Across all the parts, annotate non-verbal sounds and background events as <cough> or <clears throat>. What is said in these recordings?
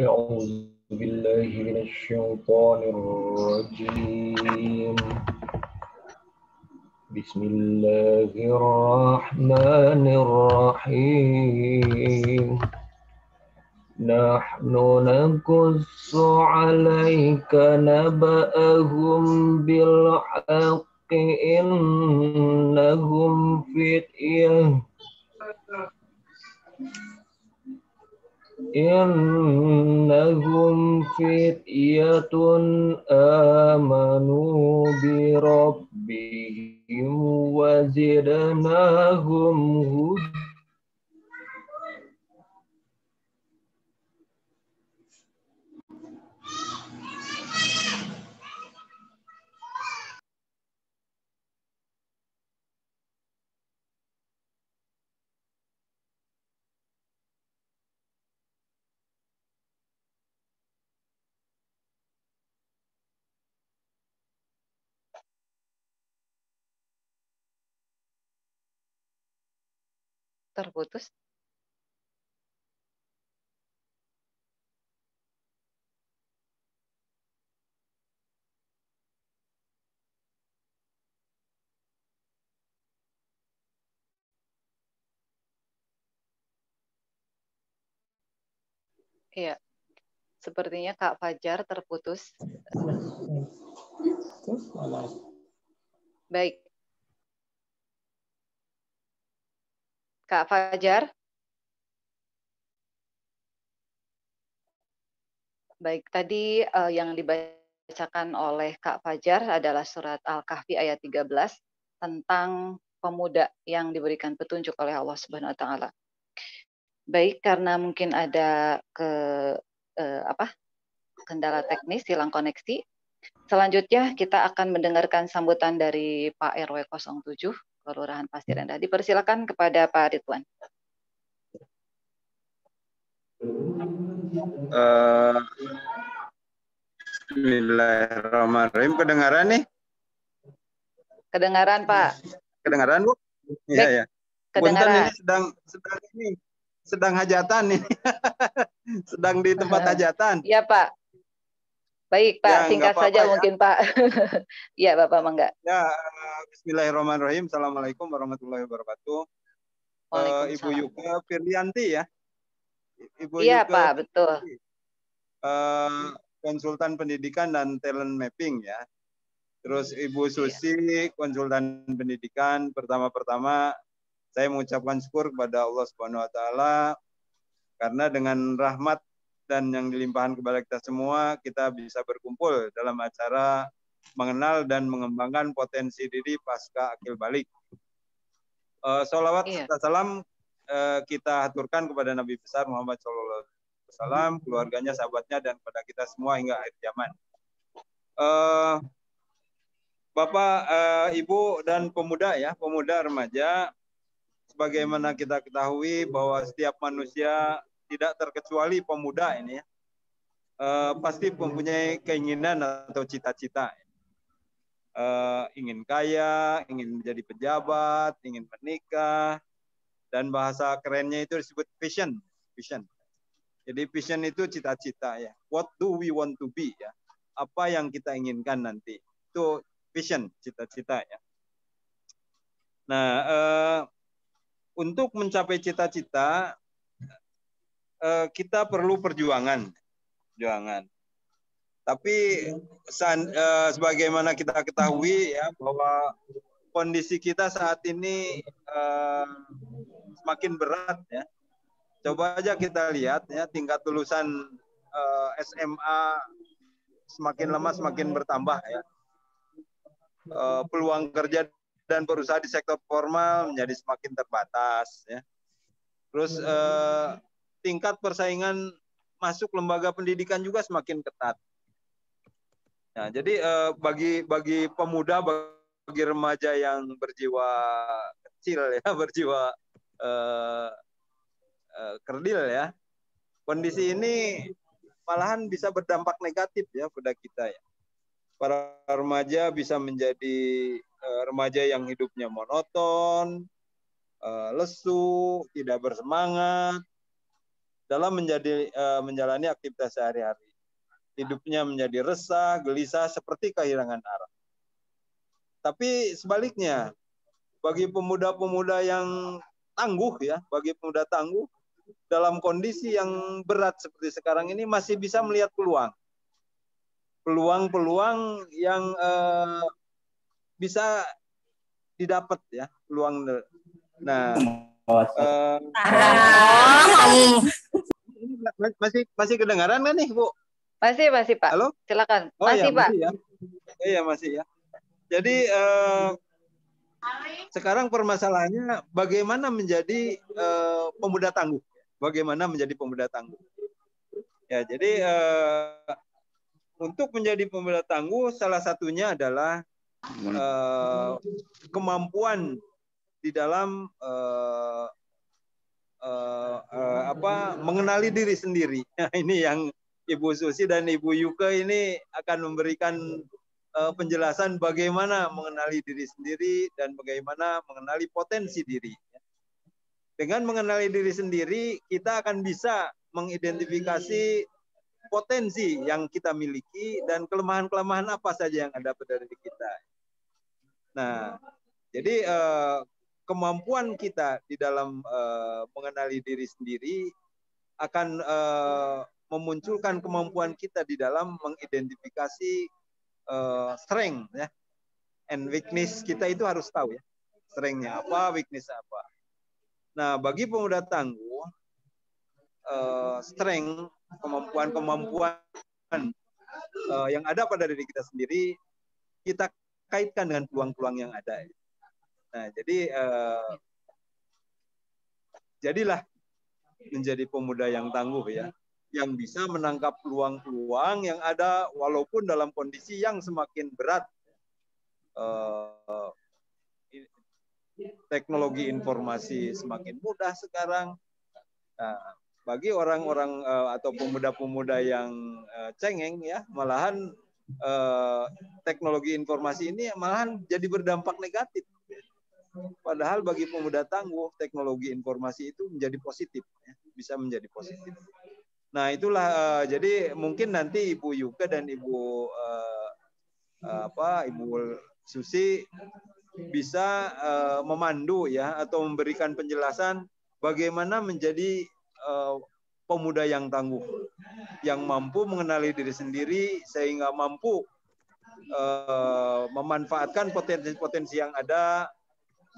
أعوذ بالله من الشيطان الرجيم بسم الله الرحمن الرحيم نحن نقص عليك نبأهم بالحق إنهم فتية إنهم فتية آمنوا بربهم وزدناهم هدى terputus Iya. Sepertinya Kak Fajar terputus. Baik, Kak Fajar. Baik, tadi uh, yang dibacakan oleh Kak Fajar adalah surat Al-Kahfi ayat 13 tentang pemuda yang diberikan petunjuk oleh Allah Subhanahu wa taala. Baik, karena mungkin ada ke uh, apa? kendala teknis hilang koneksi. Selanjutnya kita akan mendengarkan sambutan dari Pak RW 07 Kelurahan Pasir Rendah. Dipersilakan kepada Pak Ridwan. Uh, Bismillahirrahmanirrahim. Kedengaran nih? Kedengaran, Pak. Kedengaran, Bu? Iya, ya. Kedengaran. ini sedang sedang ini sedang hajatan ini. <laughs> sedang di tempat hajatan. Iya, Pak. Baik Pak, ya, singkat apa -apa saja ya. mungkin Pak. <laughs> ya Bapak Mangga. Ya, Bismillahirrahmanirrahim. Assalamualaikum warahmatullahi wabarakatuh. Uh, Ibu Yuka Firlianti ya. Ibu Iya Yuka Pak, betul. Uh, konsultan pendidikan dan talent mapping ya. Terus hmm, Ibu iya. Susi iya. konsultan pendidikan. Pertama-pertama saya mengucapkan syukur kepada Allah Subhanahu wa taala karena dengan rahmat dan yang dilimpahkan kepada kita semua, kita bisa berkumpul dalam acara mengenal dan mengembangkan potensi diri pasca akil balik. Uh, Salawat iya. serta salam uh, kita aturkan kepada Nabi besar Muhammad Shallallahu Alaihi Wasallam, keluarganya, sahabatnya, dan kepada kita semua hingga akhir zaman. Uh, Bapak, uh, Ibu, dan pemuda ya, pemuda remaja, sebagaimana kita ketahui bahwa setiap manusia tidak terkecuali pemuda ini ya, eh, pasti mempunyai keinginan atau cita-cita. Eh, ingin kaya, ingin menjadi pejabat, ingin menikah, dan bahasa kerennya itu disebut vision. Vision. Jadi vision itu cita-cita ya. What do we want to be ya? Apa yang kita inginkan nanti? Itu vision, cita-cita ya. Nah, eh, untuk mencapai cita-cita Eh, kita perlu perjuangan, perjuangan. Tapi san, eh, sebagaimana kita ketahui ya bahwa kondisi kita saat ini eh, semakin berat ya. Coba aja kita lihat ya tingkat lulusan SMA semakin lemah, semakin bertambah ya. peluang kerja dan perusahaan di sektor formal menjadi semakin terbatas ya. Terus tingkat persaingan masuk lembaga pendidikan juga semakin ketat. Nah, jadi eh, bagi bagi pemuda bagi remaja yang berjiwa kecil ya, <laughs> berjiwa eh, eh, kerdil ya, kondisi ini malahan bisa berdampak negatif ya pada kita ya. Para remaja bisa menjadi eh, remaja yang hidupnya monoton, eh, lesu, tidak bersemangat, dalam menjadi uh, menjalani aktivitas sehari-hari. Hidupnya menjadi resah, gelisah seperti kehilangan arah. Tapi sebaliknya, bagi pemuda-pemuda yang tangguh ya, bagi pemuda tangguh dalam kondisi yang berat seperti sekarang ini masih bisa melihat peluang. Peluang-peluang yang eh, bisa didapat ya, peluang. Nah, masih masih kedengaran kan nih, Bu? Masih, masih, Pak. Halo? Silakan. Oh, iya, masih, ya, Pak. Masih ya. Iya, masih ya. Jadi eh, sekarang permasalahannya bagaimana menjadi eh, pemuda tangguh? Bagaimana menjadi pemuda tangguh? Ya, jadi eh, untuk menjadi pemuda tangguh salah satunya adalah eh, kemampuan di dalam eh, uh, uh, apa mengenali diri sendiri. <laughs> Nah, ini yang Ibu Susi dan Ibu Yuka ini akan memberikan uh, penjelasan bagaimana mengenali diri sendiri dan bagaimana mengenali potensi diri. Dengan mengenali diri sendiri, kita akan bisa mengidentifikasi potensi yang kita miliki dan kelemahan-kelemahan apa saja yang ada pada diri kita. Nah, jadi kemampuan kita di dalam uh, mengenali diri sendiri akan uh, memunculkan kemampuan kita di dalam mengidentifikasi uh, strength ya and weakness kita itu harus tahu ya strengthnya apa weakness apa nah bagi pemuda tangguh uh, strength kemampuan kemampuan uh, yang ada pada diri kita sendiri kita kaitkan dengan peluang-peluang yang ada ya Nah, jadi eh, jadilah menjadi pemuda yang tangguh ya, yang bisa menangkap peluang-peluang yang ada walaupun dalam kondisi yang semakin berat. Eh, teknologi informasi semakin mudah sekarang. Nah, bagi orang-orang uh, atau pemuda-pemuda yang uh, cengeng ya, malahan uh, teknologi informasi ini malahan jadi berdampak negatif Padahal bagi pemuda tangguh, teknologi informasi itu menjadi positif, ya. bisa menjadi positif. Nah itulah uh, jadi mungkin nanti Ibu Yuka dan Ibu uh, apa Ibu Susi bisa uh, memandu ya atau memberikan penjelasan bagaimana menjadi uh, pemuda yang tangguh, yang mampu mengenali diri sendiri sehingga mampu uh, memanfaatkan potensi-potensi yang ada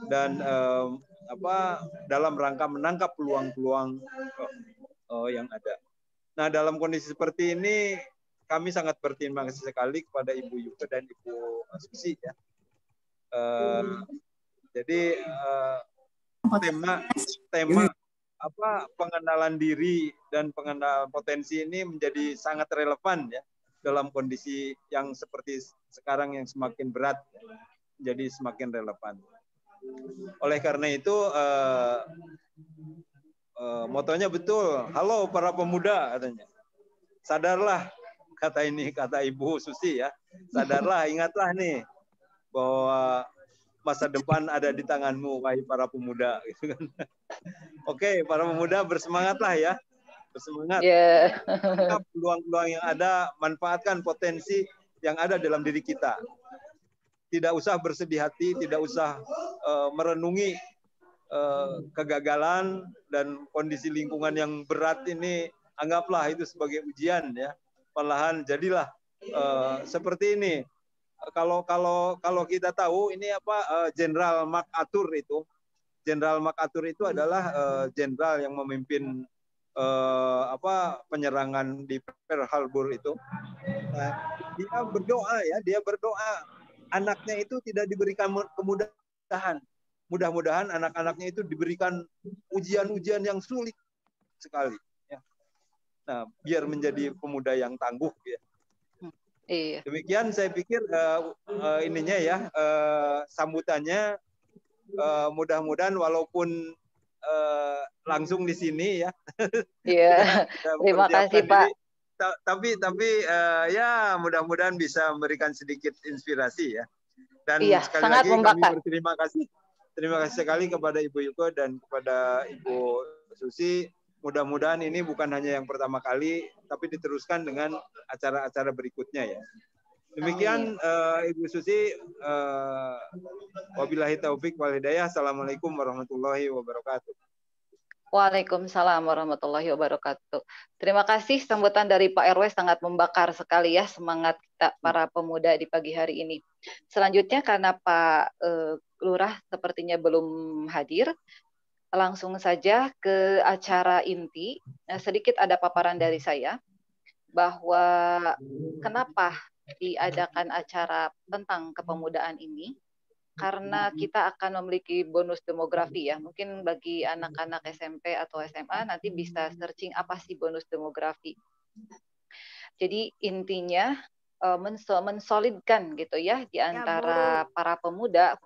dan eh, apa dalam rangka menangkap peluang-peluang oh, oh, yang ada. Nah, dalam kondisi seperti ini kami sangat berterima kasih sekali kepada Ibu Yuka dan Ibu Susi ya. Uh, jadi uh, tema tema apa pengenalan diri dan pengenalan potensi ini menjadi sangat relevan ya dalam kondisi yang seperti sekarang yang semakin berat ya. jadi semakin relevan. Oleh karena itu uh, uh, motonya betul. Halo para pemuda katanya. Sadarlah kata ini kata Ibu Susi ya. Sadarlah ingatlah nih bahwa masa depan ada di tanganmu wahai para pemuda gitu <laughs> kan. Oke, para pemuda bersemangatlah ya. Bersemangat. peluang ya. Peluang-peluang yang ada manfaatkan potensi yang ada dalam diri kita tidak usah bersedih hati, tidak usah uh, merenungi uh, kegagalan dan kondisi lingkungan yang berat ini anggaplah itu sebagai ujian ya. Perlahan jadilah uh, seperti ini. Kalau kalau kalau kita tahu ini apa Jenderal uh, MacArthur itu, Jenderal MacArthur itu adalah jenderal uh, yang memimpin uh, apa penyerangan di Pearl Harbor itu. Nah, dia berdoa ya, dia berdoa anaknya itu tidak diberikan kemudahan. Mudah-mudahan anak-anaknya itu diberikan ujian-ujian yang sulit sekali. Ya. Nah, biar menjadi pemuda yang tangguh. Ya. Iya. Demikian saya pikir uh, uh, ininya ya uh, sambutannya uh, mudah-mudahan walaupun uh, langsung di sini ya. Iya. <laughs> Terima kasih diri. Pak tapi tapi uh, ya mudah-mudahan bisa memberikan sedikit inspirasi ya. Dan iya, sekali lagi membakar. kami berterima kasih. Terima kasih sekali kepada Ibu Yuko dan kepada Ibu Susi. Mudah-mudahan ini bukan hanya yang pertama kali, tapi diteruskan dengan acara-acara berikutnya ya. Demikian uh, Ibu Susi, uh, wabillahi taufik wal hidayah. Assalamualaikum warahmatullahi wabarakatuh. Waalaikumsalam warahmatullahi wabarakatuh. Terima kasih sambutan dari Pak RW sangat membakar sekali ya semangat kita para pemuda di pagi hari ini. Selanjutnya karena Pak eh, Lurah sepertinya belum hadir, langsung saja ke acara inti. Nah, sedikit ada paparan dari saya bahwa kenapa diadakan acara tentang kepemudaan ini karena hmm. kita akan memiliki bonus demografi ya. Mungkin bagi hmm. anak-anak SMP atau SMA nanti bisa hmm. searching apa sih bonus demografi. Jadi intinya eh, mensolidkan gitu ya di ya, antara para pemuda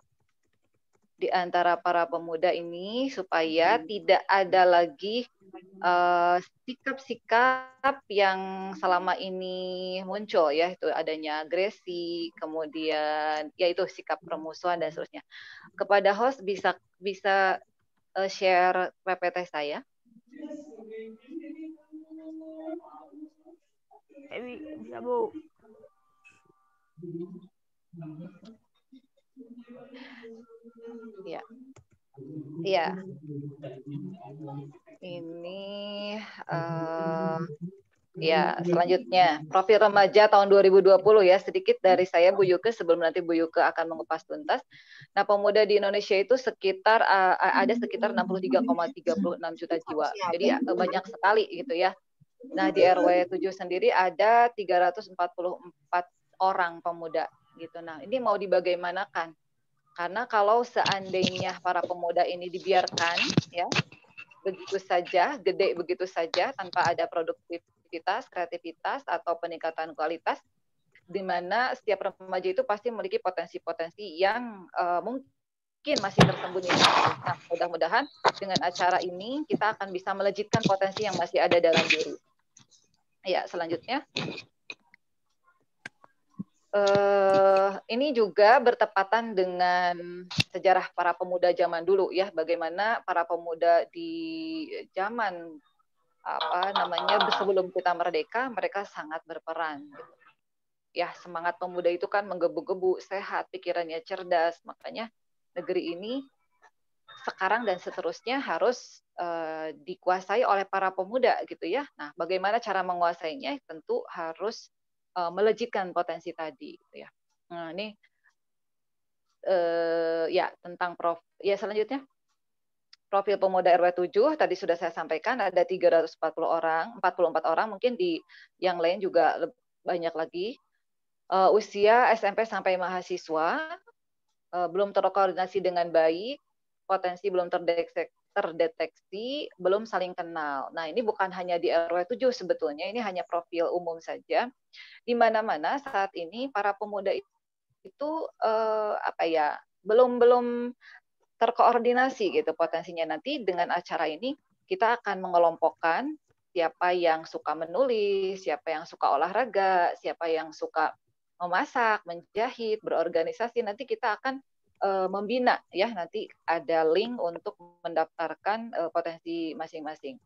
di antara para pemuda ini supaya hmm. tidak ada lagi eh, sikap-sikap uh, yang selama ini muncul ya itu adanya agresi kemudian yaitu sikap permusuhan dan seterusnya kepada host bisa bisa uh, share PPT saya bisa bu Ya. Ya. Ini uh, Ya, selanjutnya profil remaja tahun 2020 ya sedikit dari saya Bu Yuke sebelum nanti Bu Yuke akan mengupas tuntas. Nah, pemuda di Indonesia itu sekitar uh, ada sekitar 63,36 juta jiwa. Jadi uh, banyak sekali gitu ya. Nah, di RW 7 sendiri ada 344 orang pemuda gitu. Nah, ini mau dibagaimanakan? Karena kalau seandainya para pemuda ini dibiarkan ya begitu saja, gede begitu saja tanpa ada produktivitas, kreativitas atau peningkatan kualitas di mana setiap remaja itu pasti memiliki potensi-potensi yang uh, mungkin masih tersembunyi. Nah, mudah-mudahan dengan acara ini kita akan bisa melejitkan potensi yang masih ada dalam diri. Ya, selanjutnya. Uh, ini juga bertepatan dengan sejarah para pemuda zaman dulu ya, bagaimana para pemuda di zaman apa namanya sebelum kita merdeka, mereka sangat berperan. Gitu. Ya semangat pemuda itu kan menggebu-gebu, sehat, pikirannya cerdas, makanya negeri ini sekarang dan seterusnya harus uh, dikuasai oleh para pemuda gitu ya. Nah, bagaimana cara menguasainya? Tentu harus uh, melejitkan potensi tadi gitu ya. Nah, ini eh, ya tentang prof ya selanjutnya profil pemuda RW 7 tadi sudah saya sampaikan ada 340 orang, 44 orang mungkin di yang lain juga banyak lagi. Uh, usia SMP sampai mahasiswa uh, belum terkoordinasi dengan baik, potensi belum terdeteksi, terdeteksi belum saling kenal. Nah, ini bukan hanya di RW 7 sebetulnya, ini hanya profil umum saja. Di mana-mana saat ini para pemuda itu eh, apa ya, belum belum terkoordinasi gitu potensinya nanti dengan acara ini kita akan mengelompokkan siapa yang suka menulis, siapa yang suka olahraga, siapa yang suka memasak, menjahit, berorganisasi. Nanti kita akan uh, membina ya nanti ada link untuk mendaftarkan uh, potensi masing-masing.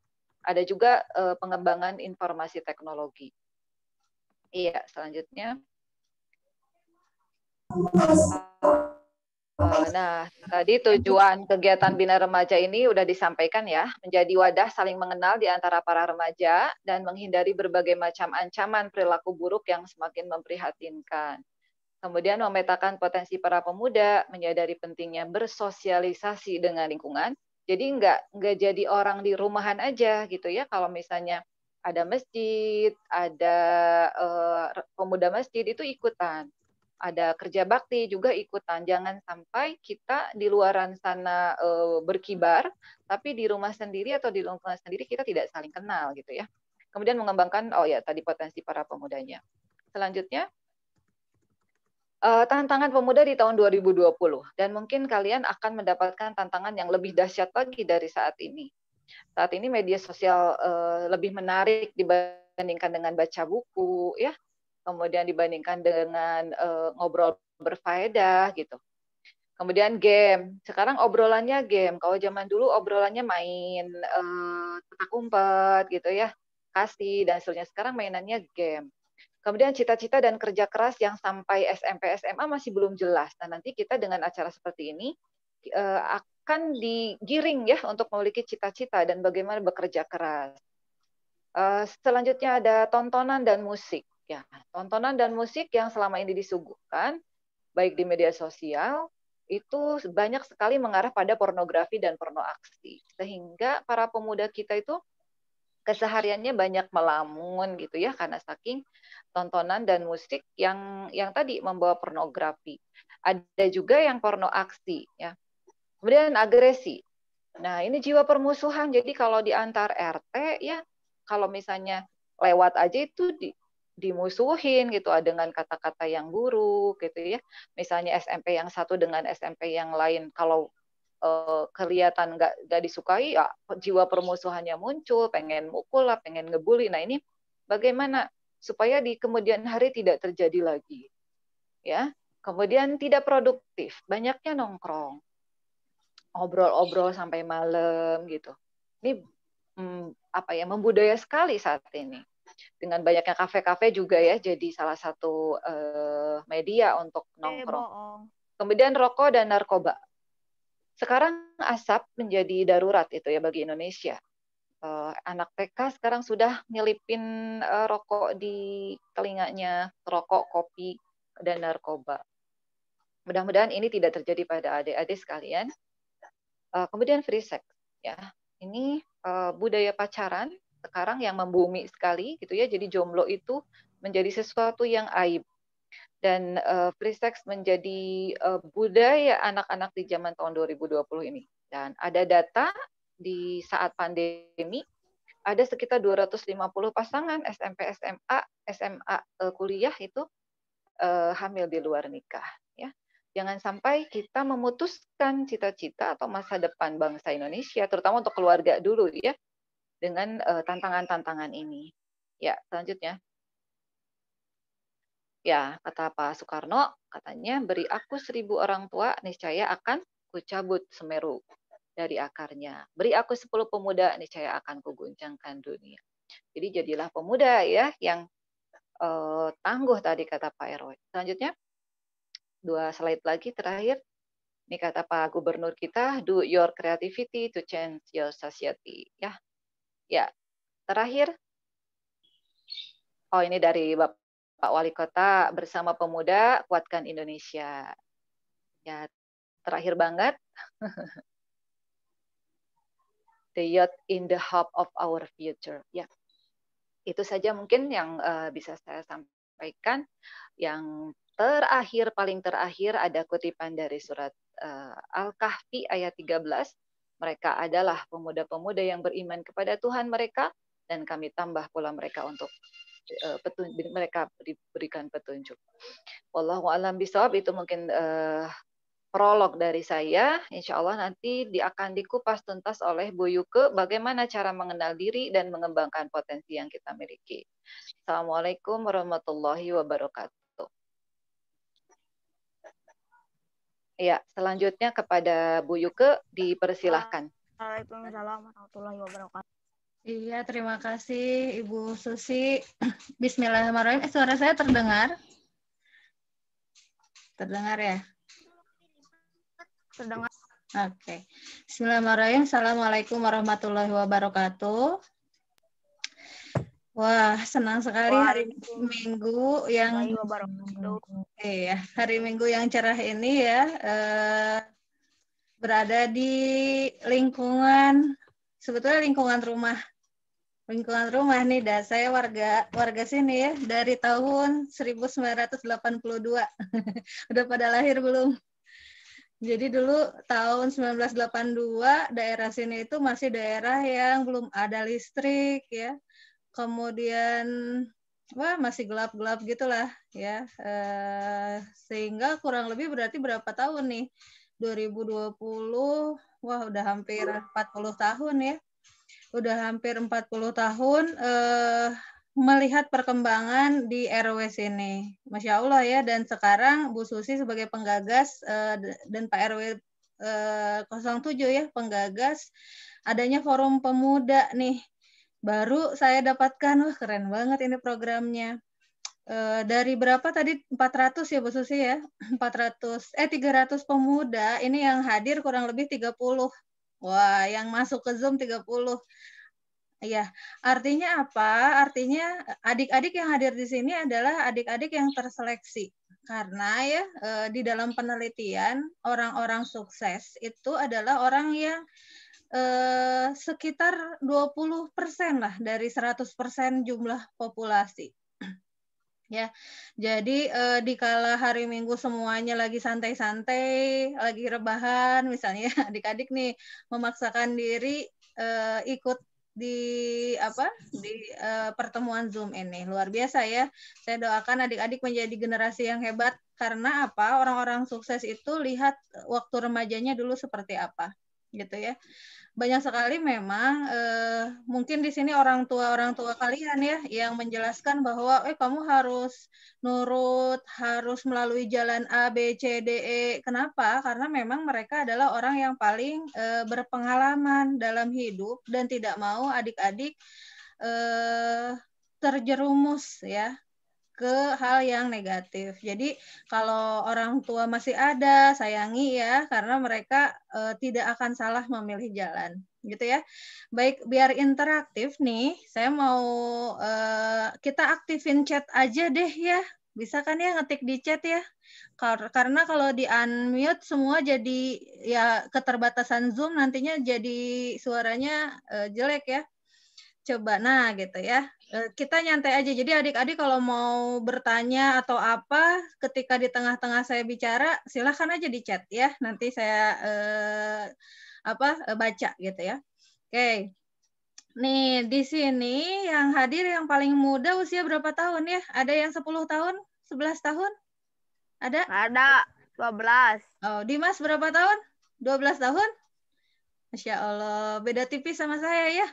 Ada juga uh, pengembangan informasi teknologi. Iya, selanjutnya. Nah, tadi tujuan kegiatan Bina Remaja ini sudah disampaikan ya, menjadi wadah saling mengenal di antara para remaja dan menghindari berbagai macam ancaman perilaku buruk yang semakin memprihatinkan kemudian memetakan potensi para pemuda, menyadari pentingnya bersosialisasi dengan lingkungan. Jadi nggak nggak jadi orang di rumahan aja gitu ya. Kalau misalnya ada masjid, ada uh, pemuda masjid itu ikutan, ada kerja bakti juga ikutan. Jangan sampai kita di luaran sana uh, berkibar, tapi di rumah sendiri atau di lingkungan sendiri kita tidak saling kenal gitu ya. Kemudian mengembangkan oh ya tadi potensi para pemudanya. Selanjutnya uh, tantangan pemuda di tahun 2020 dan mungkin kalian akan mendapatkan tantangan yang lebih dahsyat lagi dari saat ini. Saat ini media sosial uh, lebih menarik dibandingkan dengan baca buku ya. Kemudian dibandingkan dengan uh, ngobrol berfaedah gitu. Kemudian game. Sekarang obrolannya game. Kalau zaman dulu obrolannya main uh, tetap umpet gitu ya, kasih dan seterusnya. Sekarang mainannya game Kemudian cita-cita dan kerja keras yang sampai SMP SMA masih belum jelas. Nah, nanti kita dengan acara seperti ini eh, akan digiring ya untuk memiliki cita-cita dan bagaimana bekerja keras. Eh, selanjutnya ada tontonan dan musik ya. Tontonan dan musik yang selama ini disuguhkan baik di media sosial itu banyak sekali mengarah pada pornografi dan pornoaksi. Sehingga para pemuda kita itu kesehariannya banyak melamun gitu ya karena saking tontonan dan musik yang yang tadi membawa pornografi. Ada juga yang porno aksi ya. Kemudian agresi. Nah, ini jiwa permusuhan. Jadi kalau di antar RT ya kalau misalnya lewat aja itu di, dimusuhin gitu ah, dengan kata-kata yang buruk gitu ya. Misalnya SMP yang satu dengan SMP yang lain kalau uh, kelihatan nggak nggak disukai ya jiwa permusuhannya muncul pengen mukul lah pengen ngebully nah ini bagaimana supaya di kemudian hari tidak terjadi lagi ya kemudian tidak produktif banyaknya nongkrong obrol-obrol sampai malam gitu ini hmm, apa ya membudaya sekali saat ini dengan banyaknya kafe-kafe juga ya jadi salah satu uh, media untuk eh, nongkrong kemudian rokok dan narkoba sekarang asap menjadi darurat itu ya bagi Indonesia. Uh, anak TK sekarang sudah nyelipin uh, rokok di telinganya, rokok, kopi, dan narkoba. Mudah-mudahan ini tidak terjadi pada adik-adik sekalian. Uh, kemudian free sex, ya. Ini uh, budaya pacaran sekarang yang membumi sekali gitu ya. Jadi jomblo itu menjadi sesuatu yang aib dan uh, free sex menjadi uh, budaya anak-anak di zaman tahun 2020 ini. Dan ada data di saat pandemi ada sekitar 250 pasangan SMP, SMA, SMA uh, eh, kuliah itu uh, hamil di luar nikah. Ya, jangan sampai kita memutuskan cita-cita atau masa depan bangsa Indonesia, terutama untuk keluarga dulu ya, dengan tantangan-tantangan uh, tantangan -tantangan ini. Ya, selanjutnya. Ya, kata Pak Soekarno, katanya beri aku seribu orang tua, niscaya akan kucabut Semeru dari akarnya. Beri aku sepuluh pemuda, niscaya akan kuguncangkan dunia. Jadi jadilah pemuda ya yang eh, tangguh tadi kata Pak RW. Selanjutnya, dua slide lagi terakhir. Ini kata Pak Gubernur kita, do your creativity to change your society. Ya, ya. Terakhir, oh ini dari Bapak Pak Wali Kota bersama pemuda kuatkan Indonesia. Ya, terakhir banget. <laughs> the youth in the hope of our future. Ya. Itu saja mungkin yang uh, bisa saya sampaikan. Yang terakhir paling terakhir ada kutipan dari surat uh, Al-Kahfi ayat 13. Mereka adalah pemuda-pemuda yang beriman kepada Tuhan mereka dan kami tambah pula mereka untuk Eh, petun, mereka diberikan petunjuk. Wallahu alam bisawab itu mungkin uh, prolog dari saya. Insya Allah nanti di, akan dikupas tuntas oleh Bu Yuke bagaimana cara mengenal diri dan mengembangkan potensi yang kita miliki. Assalamualaikum warahmatullahi wabarakatuh. Ya, selanjutnya kepada Bu Yuke dipersilahkan. Waalaikumsalam warahmatullahi wabarakatuh. Iya, terima kasih Ibu Susi. <clears throat> Bismillahirrahmanirrahim. Eh, suara saya terdengar? Terdengar ya? Terdengar. Oke. Okay. Bismillahirrahmanirrahim. Assalamualaikum warahmatullahi wabarakatuh. Wah, senang sekali hari Minggu yang iya, hari Minggu yang cerah ini ya eh, berada di lingkungan sebetulnya lingkungan rumah lingkungan rumah nih dah saya warga warga sini ya dari tahun 1982 <laughs> udah pada lahir belum jadi dulu tahun 1982 daerah sini itu masih daerah yang belum ada listrik ya kemudian wah masih gelap-gelap gitulah ya e, sehingga kurang lebih berarti berapa tahun nih 2020 wah udah hampir 40 tahun ya. Udah hampir 40 tahun eh, melihat perkembangan di RW sini. Masya Allah ya, dan sekarang Bu Susi sebagai penggagas eh, dan Pak RW eh, 07 ya, penggagas adanya forum pemuda nih. Baru saya dapatkan, wah keren banget ini programnya Eh, dari berapa tadi 400 ya Bu Susi ya? 400 eh 300 pemuda ini yang hadir kurang lebih 30. Wah, yang masuk ke Zoom 30. Iya, artinya apa? Artinya adik-adik yang hadir di sini adalah adik-adik yang terseleksi. Karena ya eh, di dalam penelitian orang-orang sukses itu adalah orang yang eh, sekitar 20% lah dari 100% jumlah populasi. Ya, jadi eh, di kala hari Minggu semuanya lagi santai-santai, lagi rebahan, misalnya <laughs> adik-adik nih memaksakan diri eh, ikut di apa di eh, pertemuan Zoom ini luar biasa ya. Saya doakan adik-adik menjadi generasi yang hebat karena apa? Orang-orang sukses itu lihat waktu remajanya dulu seperti apa gitu ya. Banyak sekali memang eh, mungkin di sini orang tua orang tua kalian ya yang menjelaskan bahwa eh kamu harus nurut, harus melalui jalan A B C D E. Kenapa? Karena memang mereka adalah orang yang paling eh, berpengalaman dalam hidup dan tidak mau adik-adik eh, terjerumus ya ke hal yang negatif. Jadi kalau orang tua masih ada, sayangi ya karena mereka e, tidak akan salah memilih jalan gitu ya. Baik, biar interaktif nih, saya mau e, kita aktifin chat aja deh ya. Bisa kan ya ngetik di chat ya? Karena kalau di unmute semua jadi ya keterbatasan Zoom nantinya jadi suaranya e, jelek ya coba nah gitu ya eh, kita nyantai aja jadi adik-adik kalau mau bertanya atau apa ketika di tengah-tengah saya bicara silahkan aja di chat ya nanti saya eh, apa eh, baca gitu ya oke nih di sini yang hadir yang paling muda usia berapa tahun ya ada yang 10 tahun 11 tahun ada ada 12 oh Dimas berapa tahun 12 tahun Masya Allah, beda tipis sama saya ya.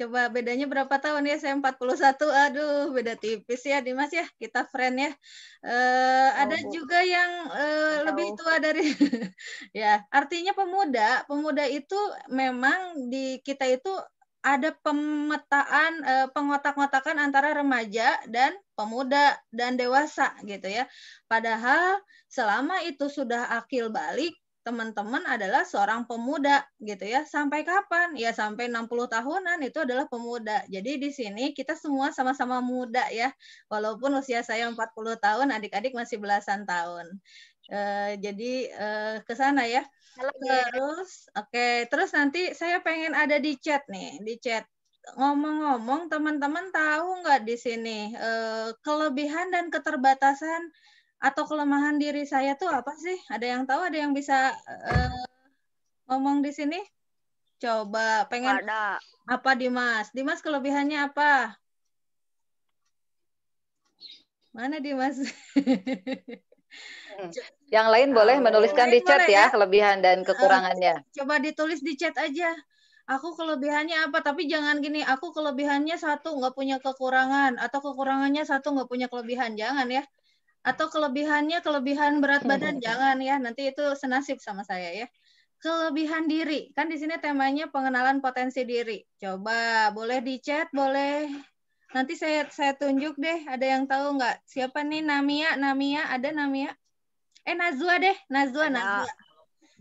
Coba bedanya berapa tahun ya? Saya 41. Aduh, beda tipis ya Dimas ya. Kita friend ya. Uh, ada bu. Oh, juga yang uh, lebih tua dari <laughs> ya. Artinya pemuda, pemuda itu memang di kita itu ada pemetaan uh, pengotak-ngotakan antara remaja dan pemuda dan dewasa gitu ya. Padahal selama itu sudah akil balik teman-teman adalah seorang pemuda gitu ya. Sampai kapan? Ya sampai 60 tahunan itu adalah pemuda. Jadi di sini kita semua sama-sama muda ya. Walaupun usia saya 40 tahun, adik-adik masih belasan tahun. Uh, jadi uh, ke sana ya. Halo, terus oke, okay. terus nanti saya pengen ada di chat nih, di chat. Ngomong-ngomong teman-teman tahu nggak di sini uh, kelebihan dan keterbatasan atau kelemahan diri saya tuh apa sih? Ada yang tahu? Ada yang bisa uh, ngomong di sini? Coba pengen ada. apa Dimas? Dimas kelebihannya apa? Mana Dimas? Hmm. yang lain boleh menuliskan di chat ya, ya kelebihan dan eh, kekurangannya. Coba ditulis di chat aja aku kelebihannya apa tapi jangan gini aku kelebihannya satu nggak punya kekurangan atau kekurangannya satu nggak punya kelebihan jangan ya atau kelebihannya kelebihan berat hmm. badan jangan ya nanti itu senasib sama saya ya kelebihan diri kan di sini temanya pengenalan potensi diri coba boleh di chat boleh nanti saya saya tunjuk deh ada yang tahu nggak siapa nih Namia Namia ada Namia eh Nazwa deh Nazwa Nazwa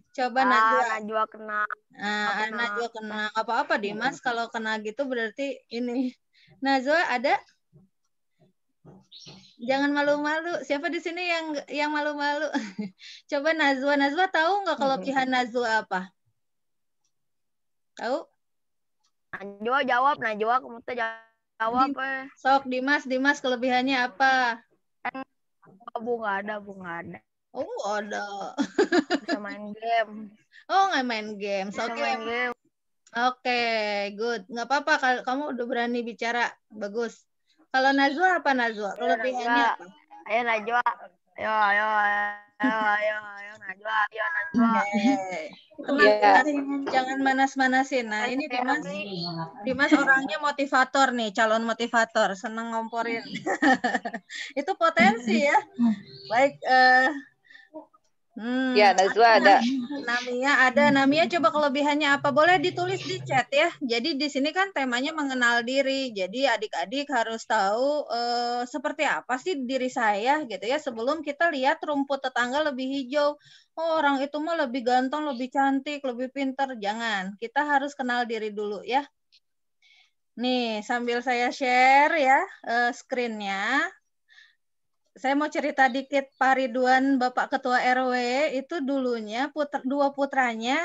coba ah, Nazwa Najwa kena. Nah, kena. Najwa kena. Apa apa Dimas iya. kalau kena gitu berarti ini. Nazwa ada? Jangan malu-malu. Siapa di sini yang yang malu-malu? <laughs> Coba Nazwa. Nazwa tahu nggak kalau pilihan Nazwa apa? Tahu? Najwa jawab, Najwa kamu tuh jawab. apa eh. Sok Dimas, Dimas kelebihannya apa? Oh, bu nggak ada, bu nggak ada. Oh ada. Bisa main game. Oh nggak main game. Oke. Okay. Oke, okay, good. Nggak apa-apa kalau kamu udah berani bicara, bagus. Kalau Najwa apa Najwa? Kalau pilihannya apa? Ayo Najwa. Ayo, ayo, ayo, ayo, ayo Najwa, ayo Najwa. Teman-teman iya. jangan manas-manasin. Nah, ini Dimas Dimas orangnya motivator nih, calon motivator, seneng ngomporin. Iya. <laughs> Itu potensi ya. Baik eh Hmm, ya, Nazwa ada. Namia ada. Namia coba kelebihannya apa? Boleh ditulis di chat ya. Jadi di sini kan temanya mengenal diri. Jadi adik-adik harus tahu eh, seperti apa sih diri saya gitu ya sebelum kita lihat rumput tetangga lebih hijau. Oh, orang itu mah lebih ganteng, lebih cantik, lebih pinter. Jangan. Kita harus kenal diri dulu ya. Nih, sambil saya share ya eh, screen-nya saya mau cerita dikit Pak Ridwan Bapak Ketua RW itu dulunya putra, dua putranya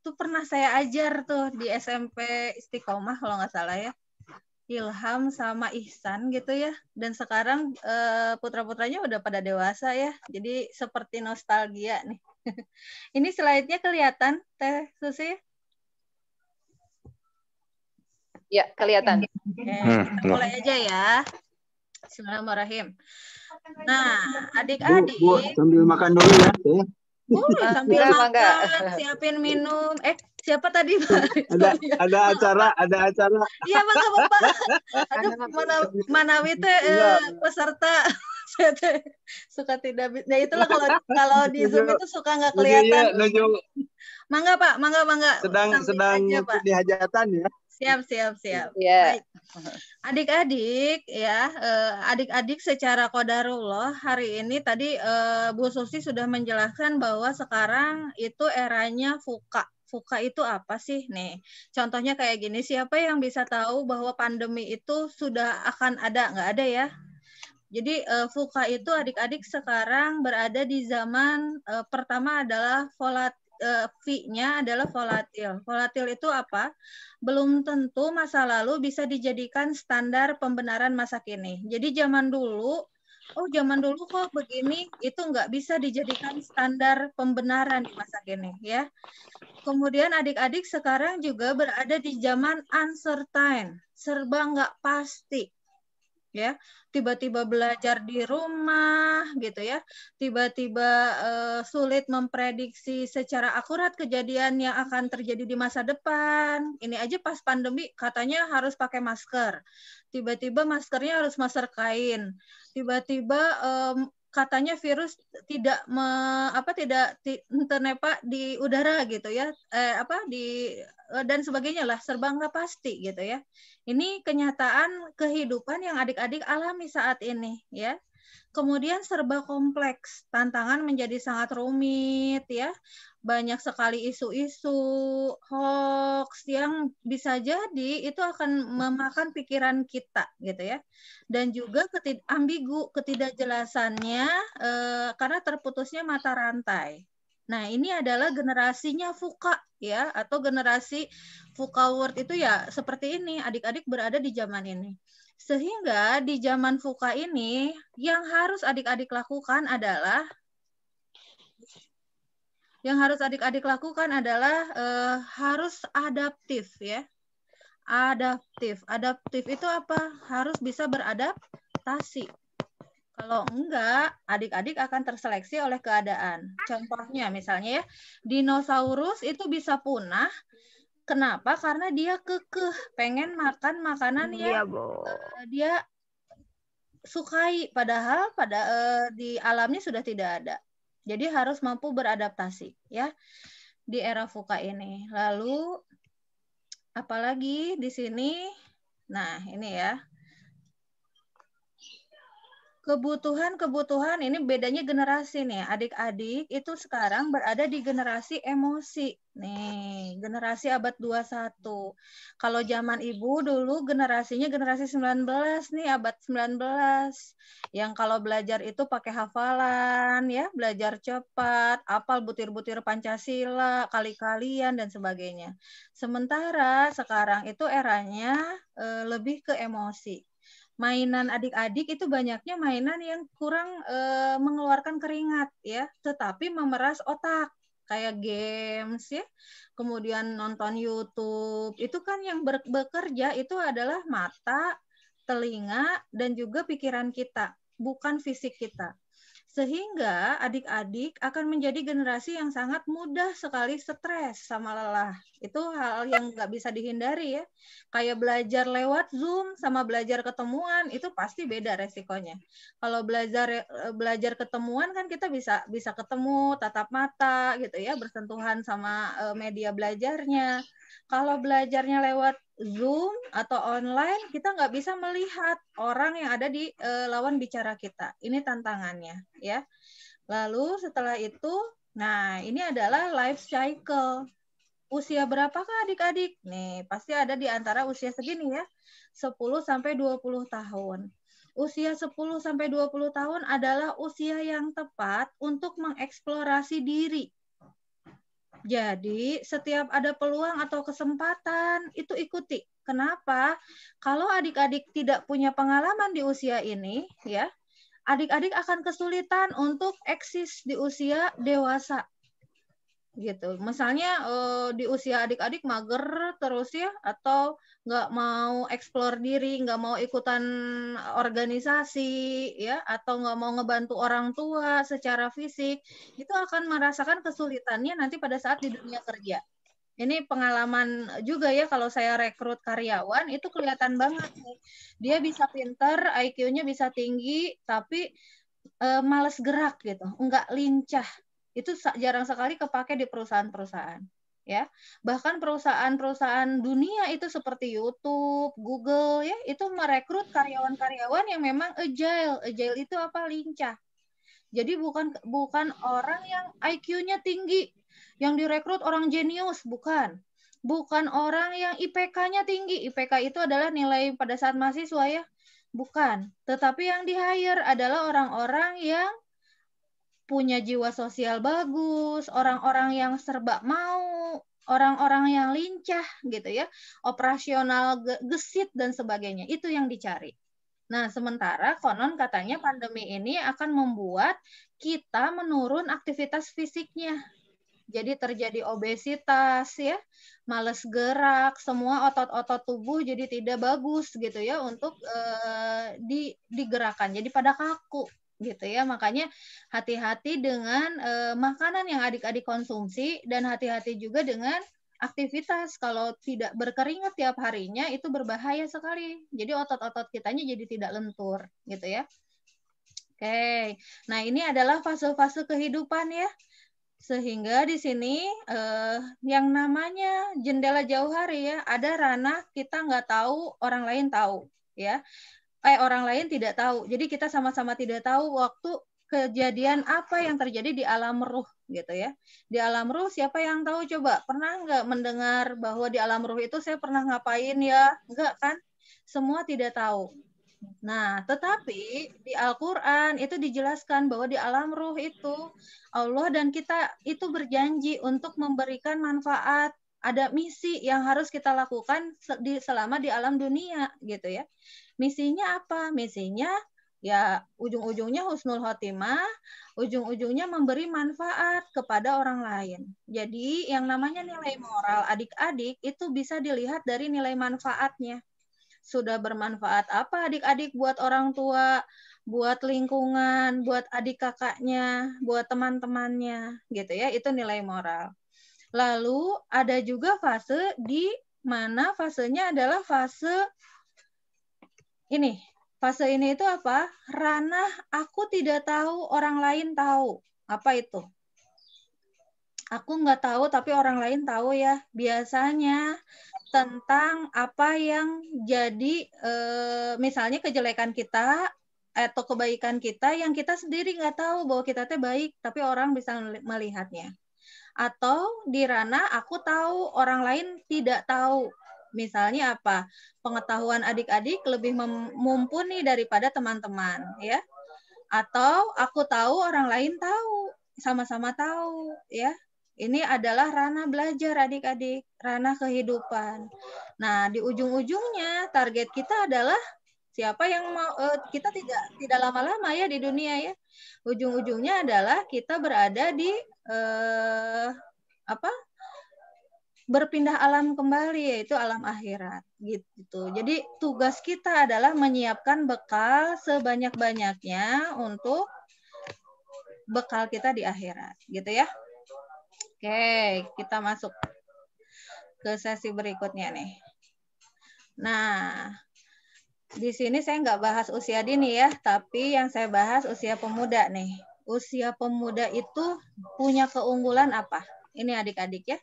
itu pernah saya ajar tuh di SMP Istiqomah kalau nggak salah ya Ilham sama Ihsan gitu ya dan sekarang eh, putra putranya udah pada dewasa ya jadi seperti nostalgia nih <laughs> ini slide-nya kelihatan Teh Susi ya kelihatan Oke, hmm, mulai nah. aja ya Bismillahirrahmanirrahim. Nah, adik-adik. Bu, sambil makan dulu ya. Boleh ya. sambil iya, makan, siapin minum. Eh, siapa tadi Pak? Ada ada acara, ada acara. Iya Pak. bapak. <laughs> Aduh, mana mana Wite iya. eh, peserta <laughs> saya tuh suka tidak. Nah itulah kalau kalau di zoom iya. itu suka nggak kelihatan. Mangga pak, mangga mangga. Sedang sedang aja, di hajatan ya. Siap, siap, siap. Yeah. Baik. Adik-adik ya, eh, adik-adik secara kodarullah hari ini tadi eh, Bu Susi sudah menjelaskan bahwa sekarang itu eranya fuka. Fuka itu apa sih nih? Contohnya kayak gini, siapa yang bisa tahu bahwa pandemi itu sudah akan ada? Nggak ada ya? Jadi eh, fuka itu adik-adik sekarang berada di zaman pertama adalah volat uh, eh, V-nya adalah volatil. Volatil itu apa? Belum tentu masa lalu bisa dijadikan standar pembenaran masa kini. Jadi zaman dulu, oh zaman dulu kok begini, itu nggak bisa dijadikan standar pembenaran di masa kini, ya. Kemudian adik-adik sekarang juga berada di zaman uncertain, serba nggak pasti ya tiba-tiba belajar di rumah gitu ya tiba-tiba uh, sulit memprediksi secara akurat kejadian yang akan terjadi di masa depan ini aja pas pandemi katanya harus pakai masker tiba-tiba maskernya harus masker kain tiba-tiba um, katanya virus tidak me, apa tidak internet ternepa di udara gitu ya eh, apa di eh, dan sebagainya lah serba nggak pasti gitu ya ini kenyataan kehidupan yang adik-adik alami saat ini ya kemudian serba kompleks tantangan menjadi sangat rumit ya banyak sekali isu-isu hoax yang bisa jadi itu akan memakan pikiran kita gitu ya dan juga ketid ambigu ketidakjelasannya e, karena terputusnya mata rantai nah ini adalah generasinya fuka ya atau generasi fuka world itu ya seperti ini adik-adik berada di zaman ini sehingga di zaman fuka ini yang harus adik-adik lakukan adalah yang harus adik-adik lakukan adalah uh, harus adaptif ya. Adaptif. Adaptif itu apa? Harus bisa beradaptasi. Kalau enggak, adik-adik akan terseleksi oleh keadaan. Contohnya misalnya ya, dinosaurus itu bisa punah. Kenapa? Karena dia kekeh, pengen makan makanan iya, yang uh, dia sukai padahal pada uh, di alamnya sudah tidak ada. Jadi harus mampu beradaptasi ya di era VUCA ini. Lalu apalagi di sini, nah ini ya kebutuhan-kebutuhan ini bedanya generasi nih. Ya. Adik-adik itu sekarang berada di generasi emosi. Nih, generasi abad 21. Kalau zaman ibu dulu generasinya generasi 19 nih, abad 19. Yang kalau belajar itu pakai hafalan ya, belajar cepat, apal butir-butir Pancasila, kali-kalian dan sebagainya. Sementara sekarang itu eranya eh, lebih ke emosi mainan adik-adik itu banyaknya mainan yang kurang e, mengeluarkan keringat ya, tetapi memeras otak kayak games ya. Kemudian nonton YouTube. Itu kan yang ber bekerja itu adalah mata, telinga dan juga pikiran kita, bukan fisik kita sehingga adik-adik akan menjadi generasi yang sangat mudah sekali stres sama lelah. Itu hal yang nggak bisa dihindari ya. Kayak belajar lewat Zoom sama belajar ketemuan itu pasti beda resikonya. Kalau belajar eh, belajar ketemuan kan kita bisa bisa ketemu tatap mata gitu ya, bersentuhan sama eh, media belajarnya kalau belajarnya lewat Zoom atau online, kita nggak bisa melihat orang yang ada di e, lawan bicara kita. Ini tantangannya, ya. Lalu setelah itu, nah ini adalah life cycle. Usia berapakah adik-adik? Nih, pasti ada di antara usia segini ya, 10 sampai 20 tahun. Usia 10 sampai 20 tahun adalah usia yang tepat untuk mengeksplorasi diri jadi, setiap ada peluang atau kesempatan, itu ikuti. Kenapa? Kalau adik-adik tidak punya pengalaman di usia ini, ya, adik-adik akan kesulitan untuk eksis di usia dewasa gitu. Misalnya uh, di usia adik-adik mager terus ya, atau nggak mau eksplor diri, nggak mau ikutan organisasi, ya, atau nggak mau ngebantu orang tua secara fisik, itu akan merasakan kesulitannya nanti pada saat di dunia kerja. Ini pengalaman juga ya kalau saya rekrut karyawan itu kelihatan banget nih. Dia bisa pinter, IQ-nya bisa tinggi, tapi e, males gerak gitu, nggak lincah itu jarang sekali kepake di perusahaan-perusahaan ya bahkan perusahaan-perusahaan dunia itu seperti YouTube, Google ya itu merekrut karyawan-karyawan yang memang agile. Agile itu apa? lincah. Jadi bukan bukan orang yang IQ-nya tinggi yang direkrut orang jenius, bukan. Bukan orang yang IPK-nya tinggi. IPK itu adalah nilai pada saat mahasiswa ya. Bukan, tetapi yang di hire adalah orang-orang yang punya jiwa sosial bagus, orang-orang yang serba mau, orang-orang yang lincah gitu ya, operasional gesit dan sebagainya. Itu yang dicari. Nah, sementara konon katanya pandemi ini akan membuat kita menurun aktivitas fisiknya. Jadi terjadi obesitas ya, males gerak, semua otot-otot tubuh jadi tidak bagus gitu ya untuk eh, di digerakkan. Jadi pada kaku gitu ya. Makanya hati-hati dengan eh, makanan yang adik-adik konsumsi dan hati-hati juga dengan aktivitas kalau tidak berkeringat tiap harinya itu berbahaya sekali. Jadi otot-otot kitanya jadi tidak lentur gitu ya. Oke. Nah, ini adalah fase-fase kehidupan ya. Sehingga di sini eh, yang namanya jendela jauh hari ya, ada ranah kita nggak tahu, orang lain tahu ya eh orang lain tidak tahu. Jadi kita sama-sama tidak tahu waktu kejadian apa yang terjadi di alam ruh gitu ya. Di alam ruh siapa yang tahu coba? Pernah nggak mendengar bahwa di alam ruh itu saya pernah ngapain ya? Enggak kan? Semua tidak tahu. Nah, tetapi di Al-Quran itu dijelaskan bahwa di alam ruh itu Allah dan kita itu berjanji untuk memberikan manfaat ada misi yang harus kita lakukan selama di alam dunia gitu ya. Misinya apa? Misinya ya ujung-ujungnya husnul khotimah, ujung-ujungnya memberi manfaat kepada orang lain. Jadi yang namanya nilai moral adik-adik itu bisa dilihat dari nilai manfaatnya. Sudah bermanfaat apa adik-adik buat orang tua, buat lingkungan, buat adik kakaknya, buat teman-temannya, gitu ya. Itu nilai moral. Lalu ada juga fase di mana fasenya adalah fase ini fase ini itu apa? Ranah aku tidak tahu, orang lain tahu. Apa itu? Aku nggak tahu, tapi orang lain tahu ya. Biasanya tentang apa yang jadi, eh, misalnya kejelekan kita atau kebaikan kita yang kita sendiri nggak tahu bahwa kita teh baik, tapi orang bisa melihatnya. Atau di ranah aku tahu, orang lain tidak tahu. Misalnya apa? Pengetahuan adik-adik lebih mumpuni daripada teman-teman, ya. Atau aku tahu orang lain tahu, sama-sama tahu, ya. Ini adalah ranah belajar adik-adik, ranah kehidupan. Nah, di ujung-ujungnya target kita adalah siapa yang mau eh, kita tidak tidak lama-lama ya di dunia ya. Ujung-ujungnya adalah kita berada di eh, apa? berpindah alam kembali yaitu alam akhirat gitu. Jadi tugas kita adalah menyiapkan bekal sebanyak-banyaknya untuk bekal kita di akhirat gitu ya. Oke, kita masuk ke sesi berikutnya nih. Nah, di sini saya nggak bahas usia dini ya, tapi yang saya bahas usia pemuda nih. Usia pemuda itu punya keunggulan apa? Ini adik-adik ya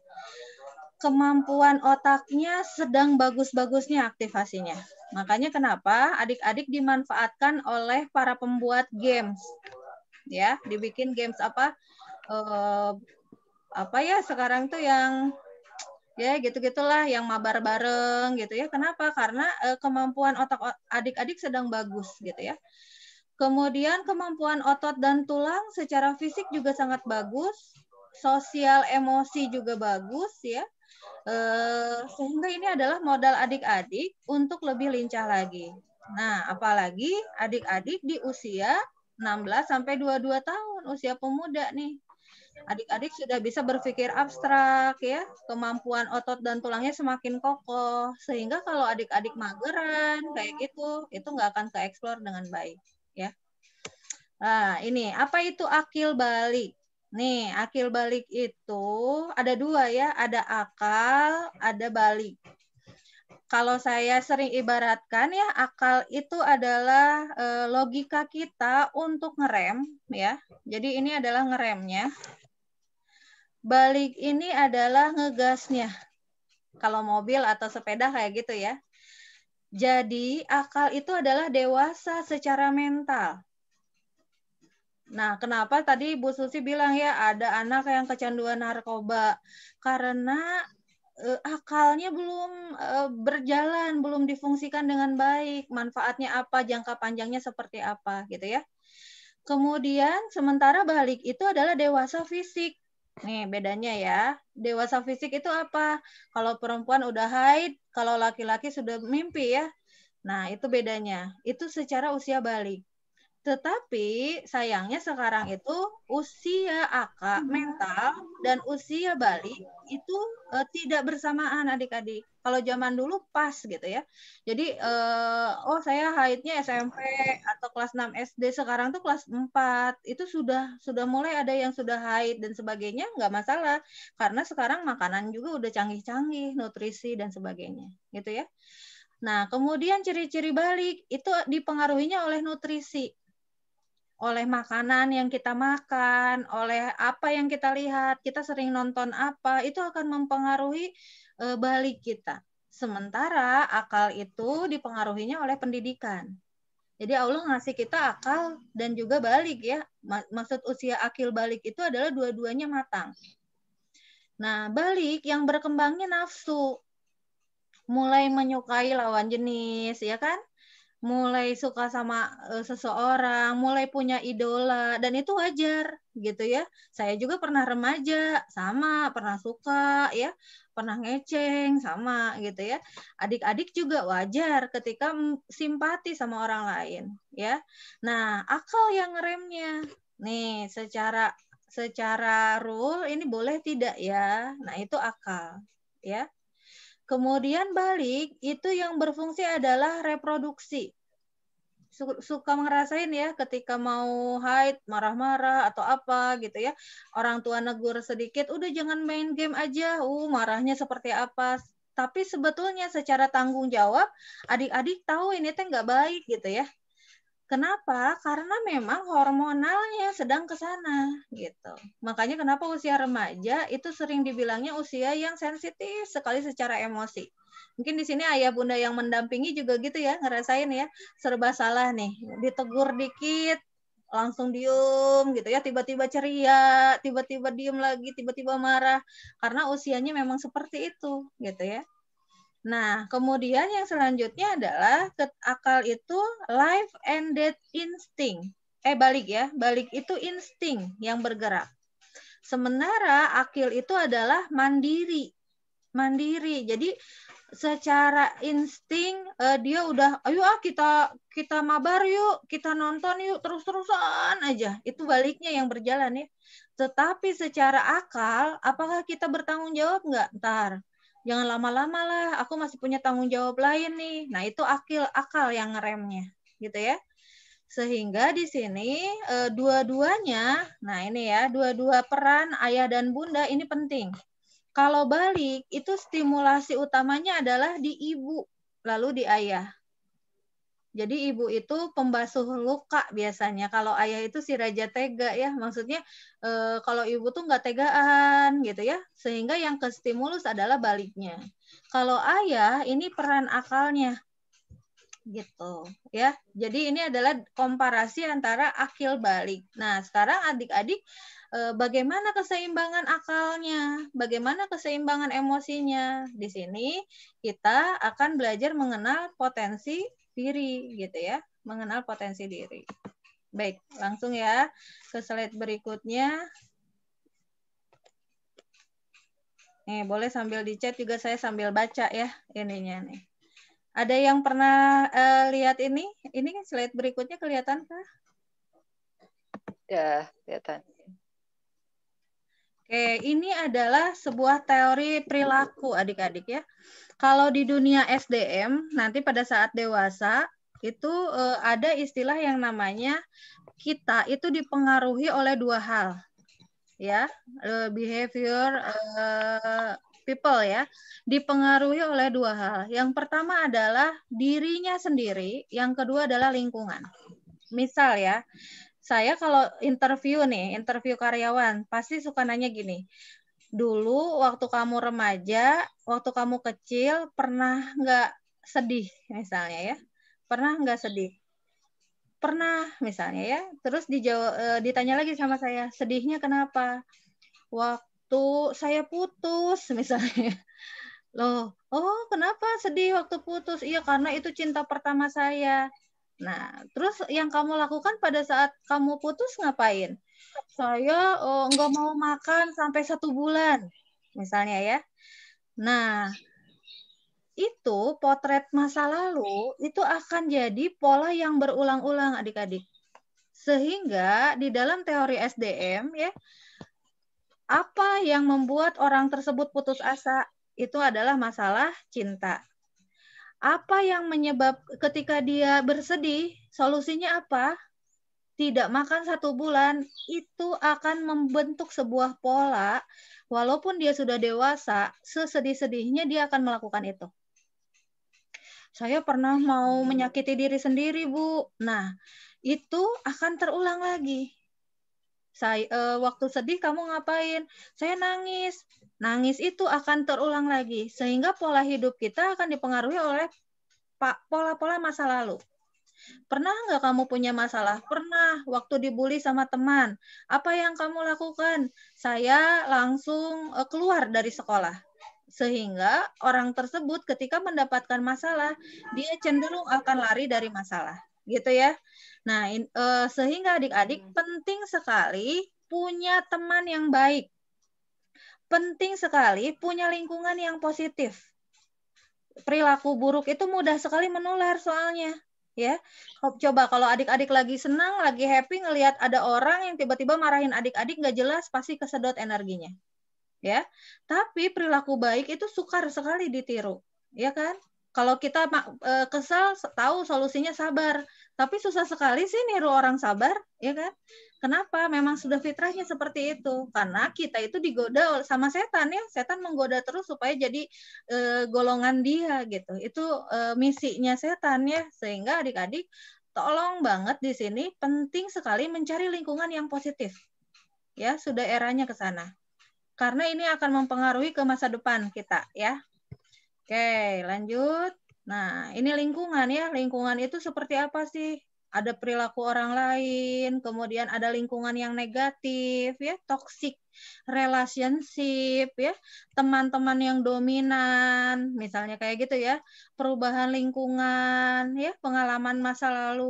kemampuan otaknya sedang bagus-bagusnya aktivasinya. Makanya kenapa adik-adik dimanfaatkan oleh para pembuat games. Ya, dibikin games apa? Eh, apa ya sekarang tuh yang ya gitu-gitulah yang mabar bareng gitu ya. Kenapa? Karena eh, kemampuan otak adik-adik sedang bagus gitu ya. Kemudian kemampuan otot dan tulang secara fisik juga sangat bagus, sosial emosi juga bagus ya Eh, sehingga ini adalah modal adik-adik untuk lebih lincah lagi. Nah, apalagi adik-adik di usia 16 sampai 22 tahun, usia pemuda nih. Adik-adik sudah bisa berpikir abstrak ya, kemampuan otot dan tulangnya semakin kokoh, sehingga kalau adik-adik mageran kayak gitu, itu nggak akan keeksplor dengan baik ya. Nah, ini apa itu akil balik? Nih, akil balik itu ada dua ya, ada akal, ada balik. Kalau saya sering ibaratkan ya, akal itu adalah e, logika kita untuk ngerem ya. Jadi ini adalah ngeremnya. Balik ini adalah ngegasnya. Kalau mobil atau sepeda kayak gitu ya. Jadi akal itu adalah dewasa secara mental. Nah, kenapa tadi Bu Susi bilang ya ada anak yang kecanduan narkoba? Karena eh, akalnya belum eh, berjalan, belum difungsikan dengan baik. Manfaatnya apa, jangka panjangnya seperti apa gitu ya. Kemudian sementara balik itu adalah dewasa fisik. Nih bedanya ya. Dewasa fisik itu apa? Kalau perempuan udah haid, kalau laki-laki sudah mimpi ya. Nah, itu bedanya. Itu secara usia balik. Tetapi sayangnya sekarang itu usia akak hmm. mental dan usia balik itu e, tidak bersamaan adik-adik. Kalau zaman dulu pas gitu ya. Jadi e, oh saya haidnya SMP atau kelas 6 SD sekarang tuh kelas 4 itu sudah sudah mulai ada yang sudah haid dan sebagainya nggak masalah karena sekarang makanan juga udah canggih-canggih, nutrisi dan sebagainya gitu ya. Nah, kemudian ciri-ciri balik itu dipengaruhinya oleh nutrisi oleh makanan yang kita makan, oleh apa yang kita lihat, kita sering nonton apa, itu akan mempengaruhi e, balik kita. Sementara akal itu dipengaruhinya oleh pendidikan. Jadi Allah ngasih kita akal dan juga balik ya. Maksud usia akil balik itu adalah dua-duanya matang. Nah, balik yang berkembangnya nafsu. Mulai menyukai lawan jenis ya kan? mulai suka sama uh, seseorang, mulai punya idola dan itu wajar gitu ya. Saya juga pernah remaja, sama, pernah suka ya, pernah ngeceng sama gitu ya. Adik-adik juga wajar ketika simpati sama orang lain ya. Nah, akal yang ngeremnya. Nih, secara secara rule ini boleh tidak ya? Nah, itu akal ya. Kemudian balik itu yang berfungsi adalah reproduksi. Suka ngerasain ya ketika mau haid marah-marah atau apa gitu ya. Orang tua negur sedikit, udah jangan main game aja. Uh, marahnya seperti apa? Tapi sebetulnya secara tanggung jawab adik-adik tahu ini teh nggak baik gitu ya. Kenapa? Karena memang hormonalnya sedang ke sana gitu. Makanya kenapa usia remaja itu sering dibilangnya usia yang sensitif sekali secara emosi. Mungkin di sini ayah bunda yang mendampingi juga gitu ya, ngerasain ya serba salah nih. Ditegur dikit langsung diem gitu ya tiba-tiba ceria tiba-tiba diem lagi tiba-tiba marah karena usianya memang seperti itu gitu ya Nah, kemudian yang selanjutnya adalah akal itu life and death instinct. Eh balik ya, balik itu insting yang bergerak. Sementara akil itu adalah mandiri. Mandiri. Jadi secara insting eh, dia udah ayo ah kita kita mabar yuk, kita nonton yuk terus-terusan aja. Itu baliknya yang berjalan ya. Tetapi secara akal apakah kita bertanggung jawab nggak? Ntar jangan lama-lama lah, aku masih punya tanggung jawab lain nih. Nah, itu akil akal yang ngeremnya, gitu ya. Sehingga di sini eh, dua-duanya, nah ini ya, dua-dua peran ayah dan bunda ini penting. Kalau balik, itu stimulasi utamanya adalah di ibu, lalu di ayah. Jadi ibu itu pembasuh luka biasanya. Kalau ayah itu si raja tega ya. Maksudnya e, kalau ibu tuh nggak tegaan gitu ya. Sehingga yang ke stimulus adalah baliknya. Kalau ayah ini peran akalnya gitu ya. Jadi ini adalah komparasi antara akil balik. Nah, sekarang adik-adik eh, bagaimana keseimbangan akalnya, bagaimana keseimbangan emosinya. Di sini kita akan belajar mengenal potensi diri gitu ya, mengenal potensi diri. Baik, langsung ya ke slide berikutnya. Nih, boleh sambil di juga saya sambil baca ya ininya nih. Ada yang pernah uh, lihat ini? Ini kan slide berikutnya kelihatan kah? Ya, kelihatan. Oke, ini adalah sebuah teori perilaku adik-adik ya. Kalau di dunia SDM nanti pada saat dewasa itu uh, ada istilah yang namanya kita itu dipengaruhi oleh dua hal. Ya, uh, behavior uh, people ya, dipengaruhi oleh dua hal. Yang pertama adalah dirinya sendiri, yang kedua adalah lingkungan. Misal ya, saya kalau interview nih, interview karyawan, pasti suka nanya gini, dulu waktu kamu remaja, waktu kamu kecil pernah nggak sedih misalnya ya? Pernah nggak sedih? Pernah misalnya ya. Terus dijawab, eh, ditanya lagi sama saya, sedihnya kenapa? Waktu saya putus <laughs> misalnya. Loh, oh kenapa sedih waktu putus? Iya karena itu cinta pertama saya. Nah, terus yang kamu lakukan pada saat kamu putus ngapain? saya uh, nggak mau makan sampai satu bulan misalnya ya. Nah, itu potret masa lalu itu akan jadi pola yang berulang-ulang adik-adik. Sehingga di dalam teori SDM ya apa yang membuat orang tersebut putus asa itu adalah masalah cinta. Apa yang menyebab ketika dia bersedih, solusinya apa? tidak makan satu bulan itu akan membentuk sebuah pola walaupun dia sudah dewasa sesedih-sedihnya dia akan melakukan itu saya pernah mau hmm. menyakiti diri sendiri bu nah itu akan terulang lagi saya e, waktu sedih kamu ngapain saya nangis nangis itu akan terulang lagi sehingga pola hidup kita akan dipengaruhi oleh pola-pola masa lalu Pernah nggak kamu punya masalah? Pernah. Waktu dibully sama teman. Apa yang kamu lakukan? Saya langsung eh, keluar dari sekolah. Sehingga orang tersebut ketika mendapatkan masalah, dia cenderung akan lari dari masalah. Gitu ya. Nah, in, uh, sehingga adik-adik penting sekali punya teman yang baik. Penting sekali punya lingkungan yang positif perilaku buruk itu mudah sekali menular soalnya ya. Coba kalau adik-adik lagi senang, lagi happy ngelihat ada orang yang tiba-tiba marahin adik-adik nggak jelas, pasti kesedot energinya. Ya. Tapi perilaku baik itu sukar sekali ditiru, ya kan? Kalau kita eh, kesal, tahu solusinya sabar. Tapi susah sekali sih niru orang sabar, ya kan? Kenapa? Memang sudah fitrahnya seperti itu. Karena kita itu digoda sama setan ya. Setan menggoda terus supaya jadi e, golongan dia gitu. Itu e, misinya setan ya. Sehingga adik-adik tolong banget di sini penting sekali mencari lingkungan yang positif. Ya, sudah eranya ke sana. Karena ini akan mempengaruhi ke masa depan kita ya. Oke, lanjut. Nah, ini lingkungan ya. Lingkungan itu seperti apa sih? Ada perilaku orang lain, kemudian ada lingkungan yang negatif ya, toxic relationship ya, teman-teman yang dominan, misalnya kayak gitu ya. Perubahan lingkungan ya, pengalaman masa lalu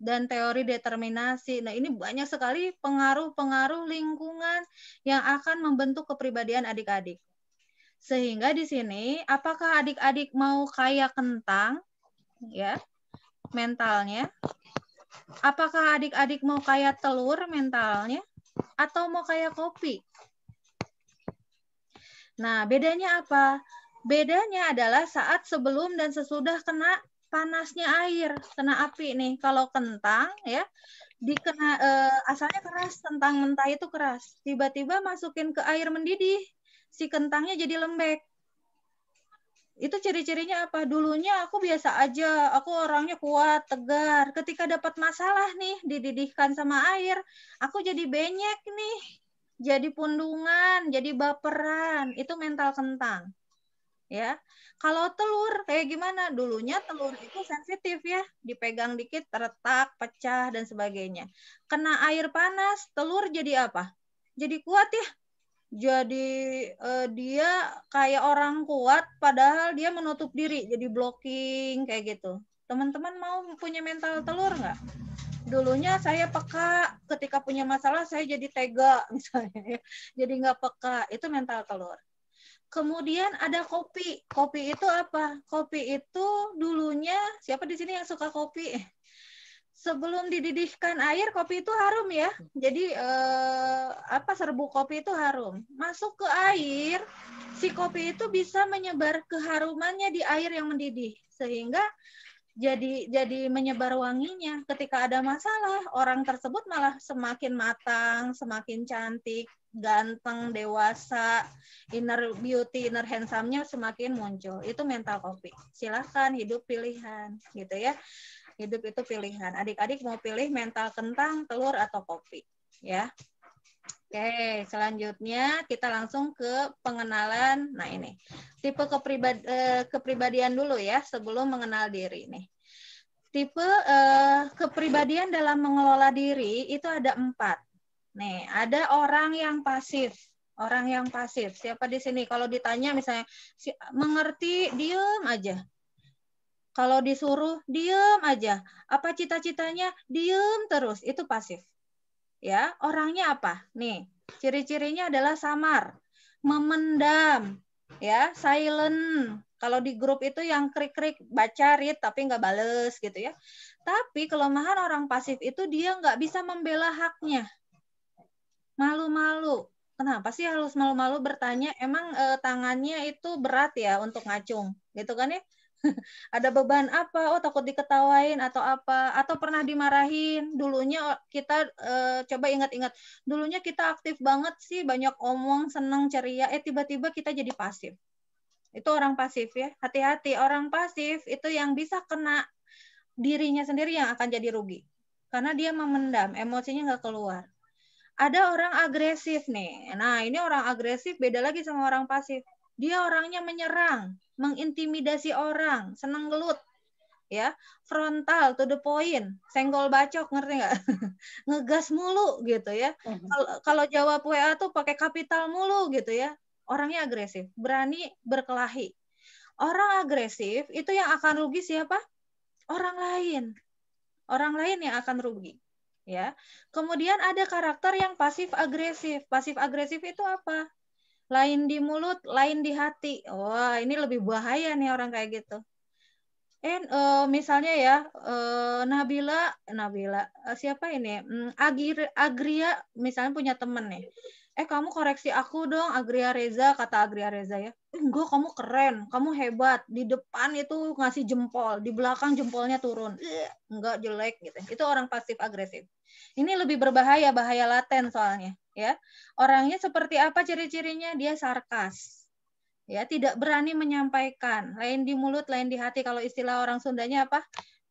dan teori determinasi. Nah, ini banyak sekali pengaruh-pengaruh lingkungan yang akan membentuk kepribadian adik-adik. Sehingga di sini apakah adik-adik mau kaya kentang ya mentalnya? Apakah adik-adik mau kaya telur mentalnya atau mau kaya kopi? Nah, bedanya apa? Bedanya adalah saat sebelum dan sesudah kena panasnya air, kena api nih. Kalau kentang ya, dikena eh, asalnya keras, kentang mentah itu keras. Tiba-tiba masukin ke air mendidih, si kentangnya jadi lembek. Itu ciri-cirinya apa? Dulunya aku biasa aja, aku orangnya kuat, tegar. Ketika dapat masalah nih, dididihkan sama air, aku jadi benyek nih. Jadi pundungan, jadi baperan. Itu mental kentang ya. Kalau telur kayak gimana? Dulunya telur itu sensitif ya, dipegang dikit retak, pecah dan sebagainya. Kena air panas, telur jadi apa? Jadi kuat ya jadi uh, dia kayak orang kuat padahal dia menutup diri jadi blocking kayak gitu teman-teman mau punya mental telur nggak dulunya saya peka ketika punya masalah saya jadi tega <laughs> misalnya ya. jadi nggak peka itu mental telur kemudian ada kopi kopi itu apa kopi itu dulunya siapa di sini yang suka kopi sebelum dididihkan air kopi itu harum ya. Jadi eh, apa serbu kopi itu harum. Masuk ke air, si kopi itu bisa menyebar keharumannya di air yang mendidih sehingga jadi jadi menyebar wanginya. Ketika ada masalah, orang tersebut malah semakin matang, semakin cantik, ganteng, dewasa, inner beauty, inner handsome-nya semakin muncul. Itu mental kopi. Silahkan hidup pilihan, gitu ya hidup itu pilihan. Adik-adik mau pilih mental kentang, telur atau kopi, ya. Oke, selanjutnya kita langsung ke pengenalan. Nah, ini tipe kepribad, eh, kepribadian dulu ya sebelum mengenal diri nih. Tipe eh, kepribadian dalam mengelola diri itu ada empat. Nih, ada orang yang pasif. Orang yang pasif. Siapa di sini? Kalau ditanya misalnya mengerti, diem aja. Kalau disuruh diem aja, apa cita-citanya diem terus, itu pasif. Ya, orangnya apa? Nih, ciri-cirinya adalah samar, memendam, ya, silent. Kalau di grup itu yang krik-krik baca read tapi nggak bales gitu ya. Tapi kelemahan orang pasif itu dia nggak bisa membela haknya. Malu-malu, kenapa sih harus malu-malu bertanya emang e, tangannya itu berat ya untuk ngacung gitu kan ya <laughs> ada beban apa oh takut diketawain atau apa atau pernah dimarahin dulunya oh, kita uh, coba ingat-ingat dulunya kita aktif banget sih banyak omong senang ceria eh tiba-tiba kita jadi pasif itu orang pasif ya hati-hati orang pasif itu yang bisa kena dirinya sendiri yang akan jadi rugi karena dia memendam emosinya nggak keluar ada orang agresif nih nah ini orang agresif beda lagi sama orang pasif dia orangnya menyerang, mengintimidasi orang, senang gelut, ya frontal to the point senggol bacok ngerti nggak <laughs> ngegas mulu gitu ya mm-hmm. kalau jawab wa tuh pakai kapital mulu gitu ya orangnya agresif berani berkelahi orang agresif itu yang akan rugi siapa orang lain orang lain yang akan rugi ya kemudian ada karakter yang pasif agresif pasif agresif itu apa lain di mulut, lain di hati. Wah, ini lebih bahaya nih orang kayak gitu. Eh, uh, misalnya ya, uh, Nabila, Nabila, uh, siapa ini? Um, Agir, Agria, misalnya punya temen nih. Eh, kamu koreksi aku dong, Agria Reza, kata Agria Reza ya. Enggak, kamu keren, kamu hebat. Di depan itu ngasih jempol, di belakang jempolnya turun. Enggak, jelek gitu. Itu orang pasif agresif. Ini lebih berbahaya, bahaya laten soalnya ya. Orangnya seperti apa ciri-cirinya? Dia sarkas. Ya, tidak berani menyampaikan, lain di mulut, lain di hati. Kalau istilah orang Sundanya apa?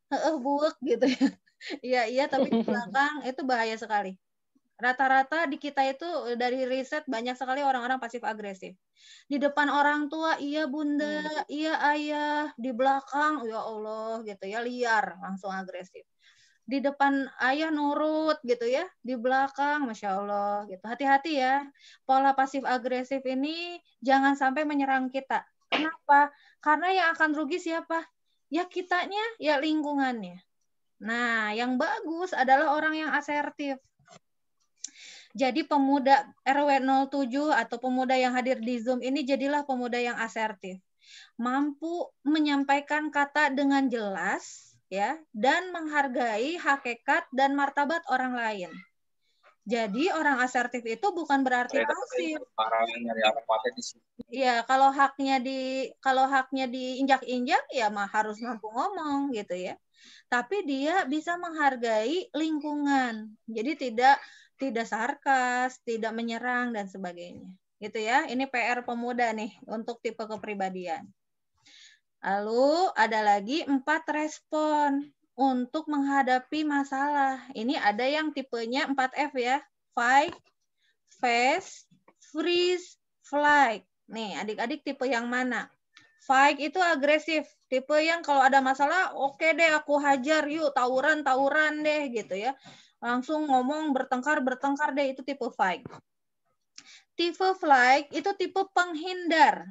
Heeh buek gitu ya. <laughs> Iya, iya tapi di belakang itu bahaya sekali. Rata-rata di kita itu dari riset banyak sekali orang-orang pasif agresif. Di depan orang tua, iya bunda, hmm. iya ayah, di belakang ya Allah gitu ya liar, langsung agresif di depan ayah nurut gitu ya, di belakang, masya Allah gitu. Hati-hati ya, pola pasif agresif ini jangan sampai menyerang kita. Kenapa? Karena yang akan rugi siapa? Ya kitanya, ya lingkungannya. Nah, yang bagus adalah orang yang asertif. Jadi pemuda RW 07 atau pemuda yang hadir di Zoom ini jadilah pemuda yang asertif. Mampu menyampaikan kata dengan jelas, ya dan menghargai hakikat dan martabat orang lain. Jadi orang asertif itu bukan berarti pasif. Iya, kalau haknya di kalau haknya diinjak-injak ya mah harus mampu ngomong gitu ya. Tapi dia bisa menghargai lingkungan. Jadi tidak tidak sarkas, tidak menyerang dan sebagainya. Gitu ya. Ini PR pemuda nih untuk tipe kepribadian. Lalu ada lagi empat respon untuk menghadapi masalah. Ini ada yang tipenya 4F ya. Fight, face, freeze, flight. Nih, adik-adik tipe yang mana? Fight itu agresif, tipe yang kalau ada masalah, oke okay deh aku hajar, yuk tawuran, tawuran deh gitu ya. Langsung ngomong bertengkar, bertengkar deh itu tipe fight. Tipe flight itu tipe penghindar,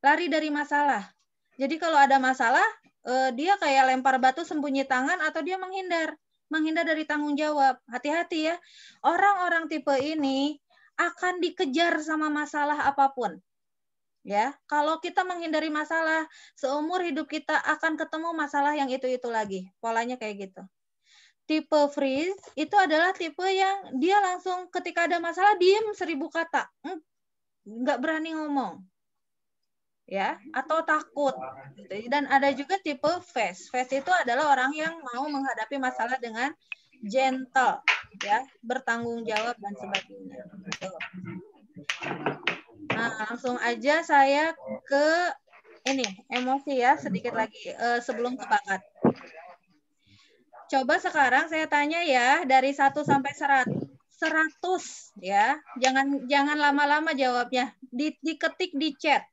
lari dari masalah jadi kalau ada masalah, eh, dia kayak lempar batu sembunyi tangan atau dia menghindar, menghindar dari tanggung jawab. Hati-hati ya. Orang-orang tipe ini akan dikejar sama masalah apapun. Ya, kalau kita menghindari masalah, seumur hidup kita akan ketemu masalah yang itu-itu lagi. Polanya kayak gitu. Tipe freeze itu adalah tipe yang dia langsung ketika ada masalah diem seribu kata. Hmm, nggak berani ngomong ya atau takut gitu. dan ada juga tipe face face itu adalah orang yang mau menghadapi masalah dengan gentle ya bertanggung jawab dan sebagainya gitu. nah langsung aja saya ke ini emosi ya sedikit lagi eh, sebelum ke bakat coba sekarang saya tanya ya dari 1 sampai 100 100 ya jangan jangan lama-lama jawabnya di, diketik di chat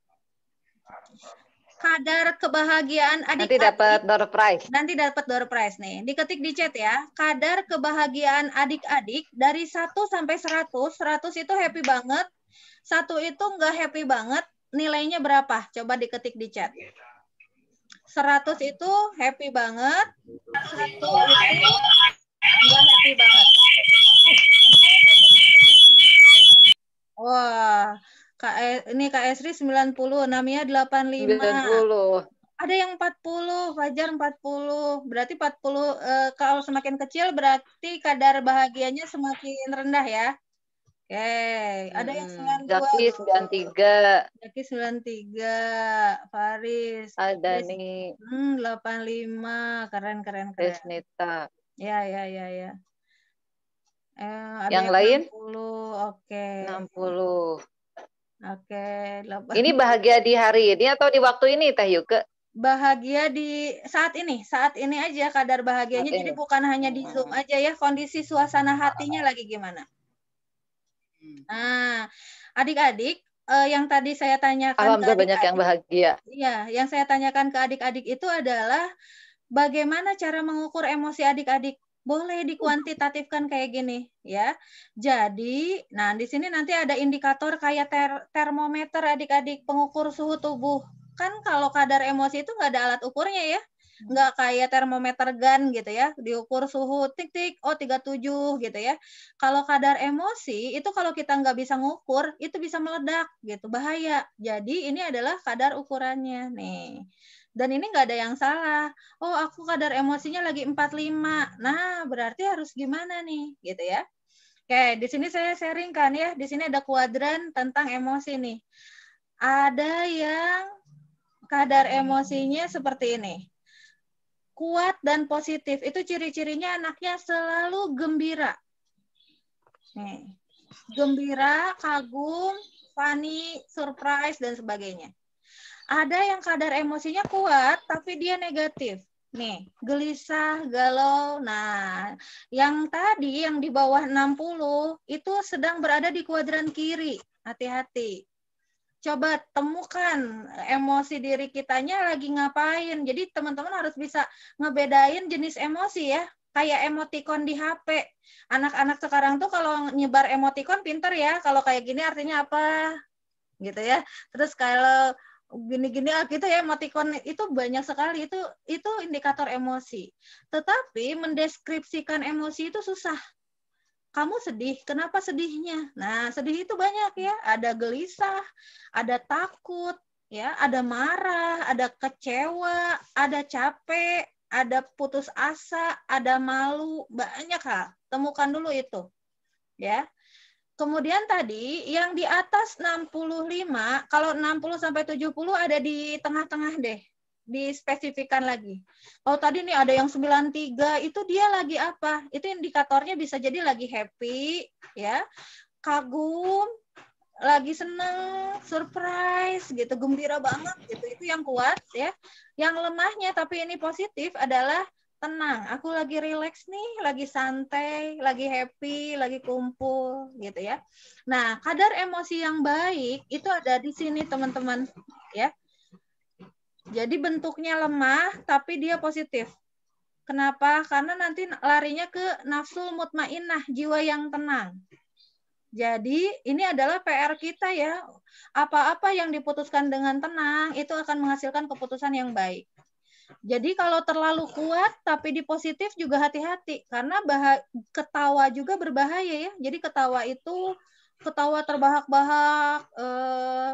kadar kebahagiaan adik nanti dapat door prize nanti dapat door prize nih diketik di chat ya kadar kebahagiaan adik-adik dari 1 sampai 100 100 itu happy banget satu itu nggak happy banget nilainya berapa coba diketik di chat 100 itu happy banget satu itu nggak happy banget wah wow KS e, ini Kak Esri 90, Namia 85. 90. Ada yang 40, Fajar 40. Berarti 40 eh, kalau semakin kecil berarti kadar bahagianya semakin rendah ya. Oke, okay. ada yang 92. Hmm, Zaki 93. Zaki 93. Faris. Ada Faris, nih. Hmm, 85. Keren, keren, keren. Resnita. Ya, ya, ya, ya. Eh, ada yang, yang lain? 60. Oke. Okay. 60. Oke, okay, Ini bahagia di hari ini atau di waktu ini Teh Yuke? bahagia di saat ini, saat ini aja kadar bahagianya. Jadi bukan hanya di Zoom aja ya, kondisi suasana hatinya lagi gimana. Hmm. Nah, adik-adik eh, yang tadi saya tanyakan Alhamdulillah adik banyak yang bahagia. Iya, yang saya tanyakan ke adik-adik itu adalah bagaimana cara mengukur emosi adik-adik boleh dikuantitatifkan kayak gini ya. Jadi, nah di sini nanti ada indikator kayak ter termometer adik-adik pengukur suhu tubuh. Kan kalau kadar emosi itu nggak ada alat ukurnya ya. Nggak kayak termometer gun gitu ya, diukur suhu tik-tik, oh 37 gitu ya. Kalau kadar emosi, itu kalau kita nggak bisa ngukur, itu bisa meledak gitu, bahaya. Jadi ini adalah kadar ukurannya nih dan ini nggak ada yang salah. Oh, aku kadar emosinya lagi 45. Nah, berarti harus gimana nih? Gitu ya. Oke, di sini saya sharingkan ya. Di sini ada kuadran tentang emosi nih. Ada yang kadar emosinya seperti ini. Kuat dan positif. Itu ciri-cirinya anaknya selalu gembira. Nih. Gembira, kagum, funny, surprise, dan sebagainya. Ada yang kadar emosinya kuat tapi dia negatif. Nih, gelisah, galau. Nah, yang tadi yang di bawah 60 itu sedang berada di kuadran kiri. Hati-hati. Coba temukan emosi diri kitanya lagi ngapain. Jadi teman-teman harus bisa ngebedain jenis emosi ya kayak emoticon di HP. Anak-anak sekarang tuh kalau nyebar emoticon pinter ya. Kalau kayak gini artinya apa? Gitu ya. Terus kalau gini-gini kita ah, gitu ya emoticon itu banyak sekali itu itu indikator emosi. Tetapi mendeskripsikan emosi itu susah. Kamu sedih, kenapa sedihnya? Nah, sedih itu banyak ya, ada gelisah, ada takut, ya, ada marah, ada kecewa, ada capek, ada putus asa, ada malu, banyak hal. Temukan dulu itu. Ya. Kemudian tadi yang di atas 65, kalau 60 sampai 70 ada di tengah-tengah deh. Dispesifikan lagi. Oh, tadi nih ada yang 93, itu dia lagi apa? Itu indikatornya bisa jadi lagi happy, ya. Kagum, lagi seneng, surprise gitu, gembira banget gitu. Itu yang kuat ya. Yang lemahnya tapi ini positif adalah tenang, aku lagi relax nih, lagi santai, lagi happy, lagi kumpul gitu ya. Nah, kadar emosi yang baik itu ada di sini teman-teman ya. Jadi bentuknya lemah tapi dia positif. Kenapa? Karena nanti larinya ke nafsul mutmainah, jiwa yang tenang. Jadi ini adalah PR kita ya. Apa-apa yang diputuskan dengan tenang itu akan menghasilkan keputusan yang baik. Jadi kalau terlalu kuat tapi di positif juga hati-hati karena bah ketawa juga berbahaya ya. Jadi ketawa itu ketawa terbahak-bahak, e,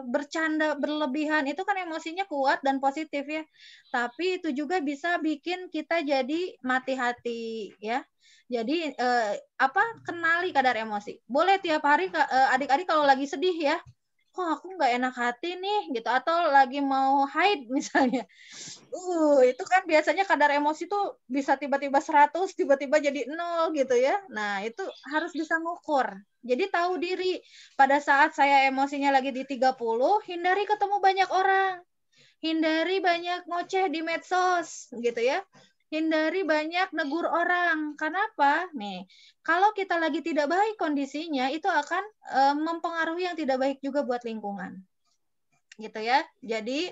bercanda berlebihan itu kan emosinya kuat dan positif ya. Tapi itu juga bisa bikin kita jadi mati hati ya. Jadi e, apa kenali kadar emosi. Boleh tiap hari eh, adik-adik e, kalau lagi sedih ya, oh aku nggak enak hati nih gitu atau lagi mau hide <laughs> misalnya uh itu kan biasanya kadar emosi tuh bisa tiba-tiba 100 tiba-tiba jadi nol gitu ya nah itu harus bisa ngukur jadi tahu diri pada saat saya emosinya lagi di 30 hindari ketemu banyak orang hindari banyak ngoceh di medsos gitu ya hindari banyak negur orang. Kenapa? Nih, kalau kita lagi tidak baik kondisinya, itu akan e, mempengaruhi yang tidak baik juga buat lingkungan. Gitu ya. Jadi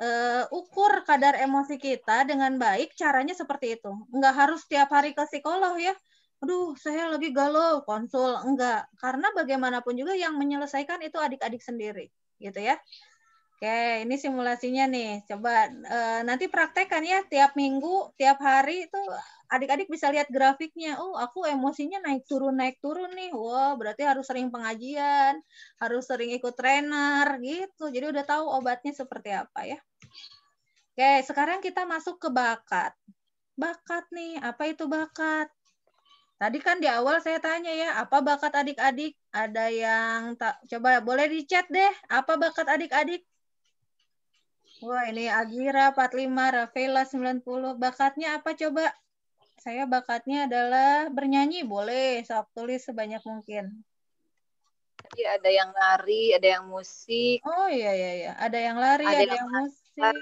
e, ukur kadar emosi kita dengan baik caranya seperti itu. Enggak harus tiap hari ke psikolog ya. Aduh, saya lagi galau, konsul enggak. Karena bagaimanapun juga yang menyelesaikan itu adik-adik sendiri, gitu ya. Oke, ini simulasinya nih. Coba e, nanti praktekkan ya tiap minggu, tiap hari itu adik-adik bisa lihat grafiknya. Oh, aku emosinya naik turun naik turun nih. Wah, wow, berarti harus sering pengajian, harus sering ikut trainer gitu. Jadi udah tahu obatnya seperti apa ya. Oke, sekarang kita masuk ke bakat. Bakat nih, apa itu bakat? Tadi kan di awal saya tanya ya, apa bakat adik-adik? Ada yang tak coba boleh di chat deh, apa bakat adik-adik? Wah, ini Agira 45, sembilan 90. Bakatnya apa coba? Saya bakatnya adalah bernyanyi, boleh. Sob tulis sebanyak mungkin. Tadi ada yang lari, ada yang musik. Oh iya iya iya, ada yang lari, ada, ada yang, yang musik.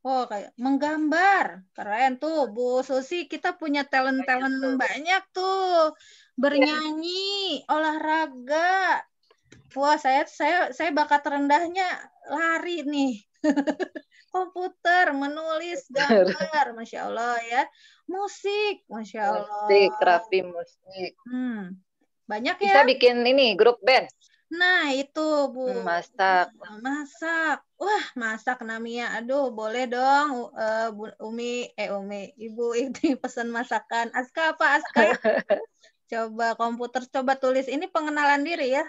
Oh, kayak menggambar. Keren tuh, Bu Susi. Kita punya talent-talent banyak, banyak tuh. Bernyanyi, ya. olahraga. Wah, saya saya saya bakat rendahnya lari nih komputer, menulis, gambar, masya Allah ya, musik, masya Allah, musik, rapi musik, hmm. banyak ya. Bisa bikin ini grup band. Nah itu bu. Hmm, masak. Masak. Wah masak namanya. Aduh boleh dong uh, bu, Umi eh Umi Ibu <laughs> ini pesan masakan. Aska apa Aska? <laughs> coba komputer coba tulis ini pengenalan diri ya.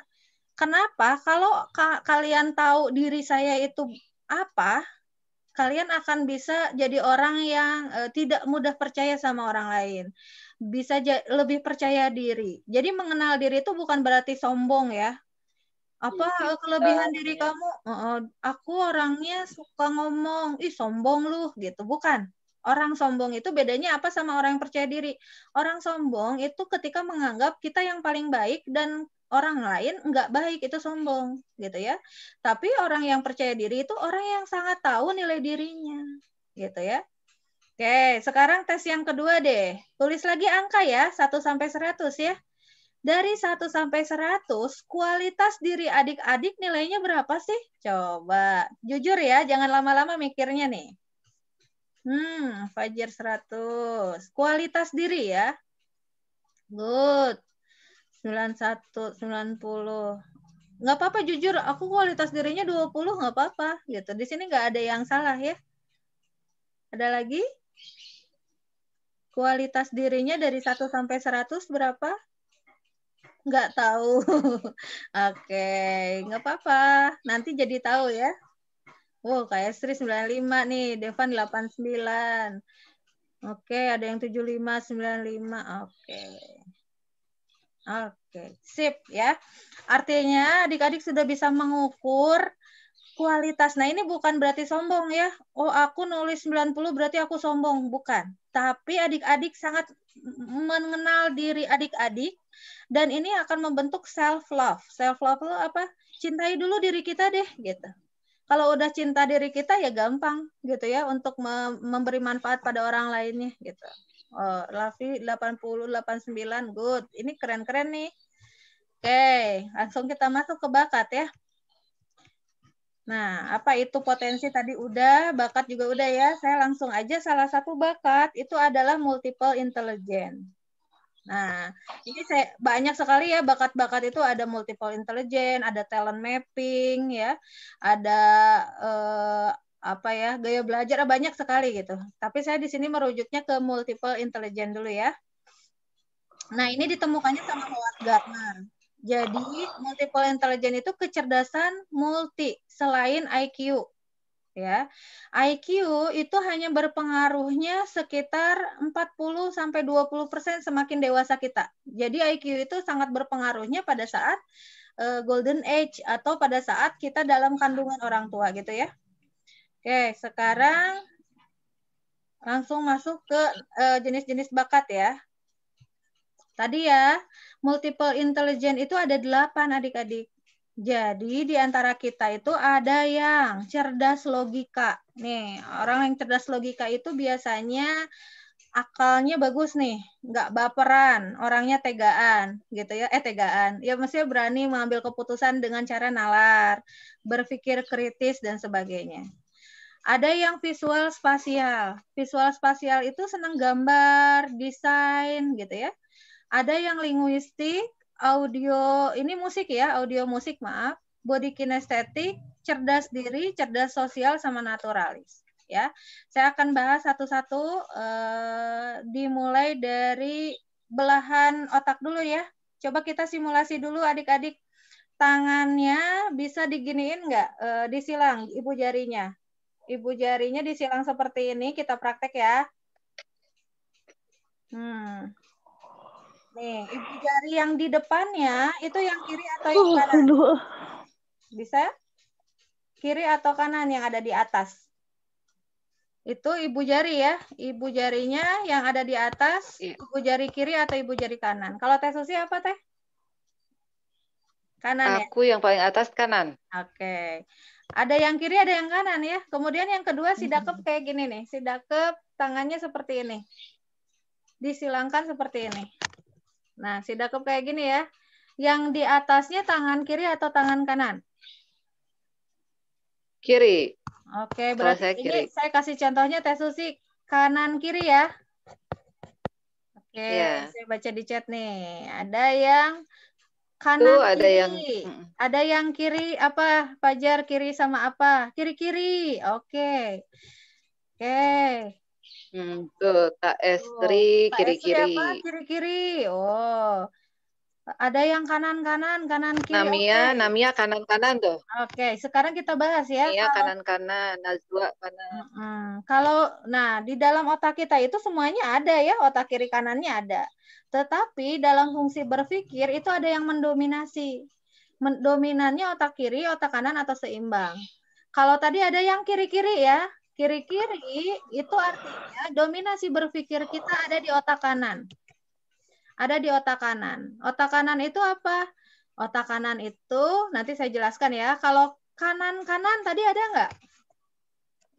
Kenapa? Kalau ka kalian tahu diri saya itu apa, kalian akan bisa jadi orang yang uh, tidak mudah percaya sama orang lain. Bisa lebih percaya diri. Jadi mengenal diri itu bukan berarti sombong ya. Apa ya, kelebihan ya. diri kamu? Uh, aku orangnya suka ngomong, ih sombong lu gitu, bukan. Orang sombong itu bedanya apa sama orang yang percaya diri? Orang sombong itu ketika menganggap kita yang paling baik dan orang lain nggak baik itu sombong gitu ya tapi orang yang percaya diri itu orang yang sangat tahu nilai dirinya gitu ya oke sekarang tes yang kedua deh tulis lagi angka ya 1 sampai 100 ya dari 1 sampai 100 kualitas diri adik-adik nilainya berapa sih coba jujur ya jangan lama-lama mikirnya nih Hmm, Fajir 100. Kualitas diri ya. Good. 91 90 nggak apa-apa jujur aku kualitas dirinya 20 nggak apa-apa gitu di sini nggak ada yang salah ya ada lagi kualitas dirinya dari 1 sampai 100 berapa nggak tahu <laughs> oke okay. nggak apa-apa nanti jadi tahu ya Wow, kayak Sri 95 nih, Devan 89. Oke, okay, ada yang 75, 95. Oke. Okay. Oke, sip ya. Artinya adik-adik sudah bisa mengukur kualitas. Nah, ini bukan berarti sombong ya. Oh, aku nulis 90 berarti aku sombong, bukan. Tapi adik-adik sangat mengenal diri adik-adik dan ini akan membentuk self love. Self love itu apa? Cintai dulu diri kita deh gitu. Kalau udah cinta diri kita ya gampang gitu ya untuk memberi manfaat pada orang lainnya gitu. Oh, Lavi 80 89 good. Ini keren-keren nih. Oke, langsung kita masuk ke bakat ya. Nah, apa itu potensi tadi udah, bakat juga udah ya. Saya langsung aja salah satu bakat itu adalah multiple intelligence. Nah, ini saya banyak sekali ya bakat-bakat itu ada multiple intelligence, ada talent mapping ya, ada eh, apa ya gaya belajar banyak sekali gitu. Tapi saya di sini merujuknya ke multiple intelligence dulu ya. Nah ini ditemukannya sama Howard Gardner. Jadi multiple intelligence itu kecerdasan multi selain IQ ya. IQ itu hanya berpengaruhnya sekitar 40 sampai 20% semakin dewasa kita. Jadi IQ itu sangat berpengaruhnya pada saat uh, golden age atau pada saat kita dalam kandungan orang tua gitu ya. Oke, sekarang langsung masuk ke eh, jenis-jenis uh, bakat ya. Tadi ya, multiple intelligence itu ada delapan adik-adik. Jadi di antara kita itu ada yang cerdas logika. Nih, orang yang cerdas logika itu biasanya akalnya bagus nih, nggak baperan, orangnya tegaan, gitu ya, eh tegaan. Ya maksudnya berani mengambil keputusan dengan cara nalar, berpikir kritis dan sebagainya. Ada yang visual spasial. Visual spasial itu senang gambar, desain gitu ya. Ada yang linguistik, audio, ini musik ya, audio musik maaf, body kinestetik, cerdas diri, cerdas sosial sama naturalis ya. Saya akan bahas satu-satu eh, dimulai dari belahan otak dulu ya. Coba kita simulasi dulu adik-adik tangannya bisa diginiin nggak e, disilang ibu jarinya Ibu jarinya disilang seperti ini, kita praktek ya. Hmm. Nih, ibu jari yang di depannya itu yang kiri atau yang uh, kanan? Bisa? Kiri atau kanan yang ada di atas? Itu ibu jari ya. Ibu jarinya yang ada di atas, iya. ibu jari kiri atau ibu jari kanan. Kalau Teh Susi apa, Teh? Kanan ya? Aku ya? yang paling atas kanan. Oke. Okay ada yang kiri ada yang kanan ya kemudian yang kedua si dakep hmm. kayak gini nih si dakep tangannya seperti ini disilangkan seperti ini nah si dakep kayak gini ya yang di atasnya tangan kiri atau tangan kanan kiri oke berarti saya kiri. ini saya kasih contohnya tes susi kanan kiri ya oke yeah. saya baca di chat nih ada yang kanan Tuh, ada kiri. yang ada yang kiri apa pajar kiri sama apa kiri kiri oke oke hmm, tuh tak estri kiri kiri kiri kiri oh ada yang kanan kanan kanan kiri Namia okay. Namia kanan kanan tuh oke okay. sekarang kita bahas ya Namia kalau... kanan kanan Najwa kanan hmm, kalau nah di dalam otak kita itu semuanya ada ya otak kiri kanannya ada tetapi dalam fungsi berpikir itu ada yang mendominasi. Dominannya otak kiri, otak kanan atau seimbang. Kalau tadi ada yang kiri-kiri ya. Kiri-kiri itu artinya dominasi berpikir kita ada di otak kanan. Ada di otak kanan. Otak kanan itu apa? Otak kanan itu nanti saya jelaskan ya. Kalau kanan-kanan tadi ada nggak?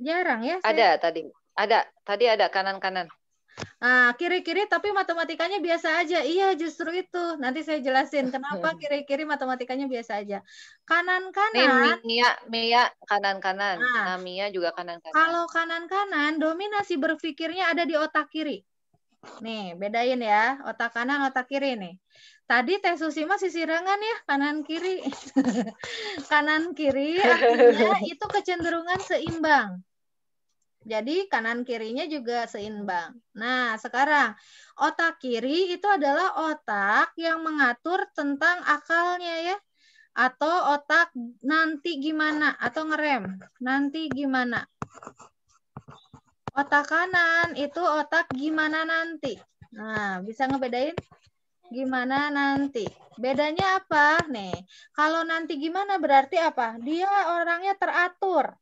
Jarang ya. Saya... Ada tadi. Ada. Tadi ada kanan-kanan. Nah, kiri-kiri tapi matematikanya biasa aja. Iya, justru itu. Nanti saya jelasin kenapa <laughs> kiri-kiri matematikanya biasa aja. Kanan-kanan. Mia, Mia kanan-kanan. Nah, nah, Mia juga kanan-kanan. Kalau kanan-kanan, dominasi berpikirnya ada di otak kiri. Nih, bedain ya, otak kanan, otak kiri nih. Tadi Teh Susima sirangan ya, kanan kiri. <laughs> kanan kiri artinya <laughs> itu kecenderungan seimbang. Jadi kanan kirinya juga seimbang. Nah, sekarang otak kiri itu adalah otak yang mengatur tentang akalnya ya. Atau otak nanti gimana atau ngerem, nanti gimana. Otak kanan itu otak gimana nanti. Nah, bisa ngebedain gimana nanti. Bedanya apa? Nih, kalau nanti gimana berarti apa? Dia orangnya teratur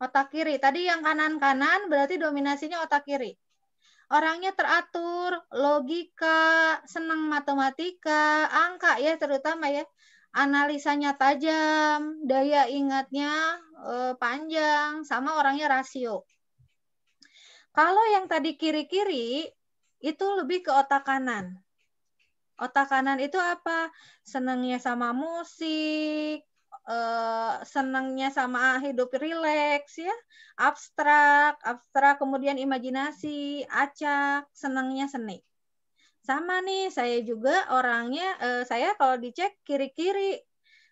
otak kiri. Tadi yang kanan-kanan berarti dominasinya otak kiri. Orangnya teratur, logika, senang matematika, angka ya terutama ya. Analisanya tajam, daya ingatnya eh, panjang, sama orangnya rasio. Kalau yang tadi kiri-kiri itu lebih ke otak kanan. Otak kanan itu apa? Senangnya sama musik, Eh, senangnya sama hidup rileks ya abstrak abstrak kemudian imajinasi acak senangnya seni sama nih saya juga orangnya eh, saya kalau dicek kiri kiri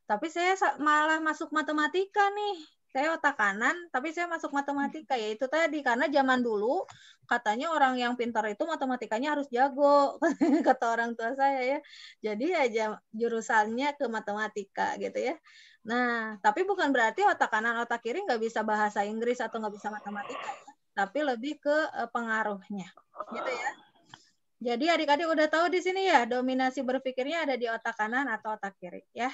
tapi saya malah masuk matematika nih saya otak kanan tapi saya masuk matematika ya itu tadi karena zaman dulu katanya orang yang pintar itu matematikanya harus jago <laughs> kata orang tua saya ya jadi aja ya jurusannya ke matematika gitu ya nah tapi bukan berarti otak kanan otak kiri nggak bisa bahasa Inggris atau nggak bisa matematika ya. tapi lebih ke eh, pengaruhnya gitu ya jadi adik-adik udah tahu di sini ya dominasi berpikirnya ada di otak kanan atau otak kiri ya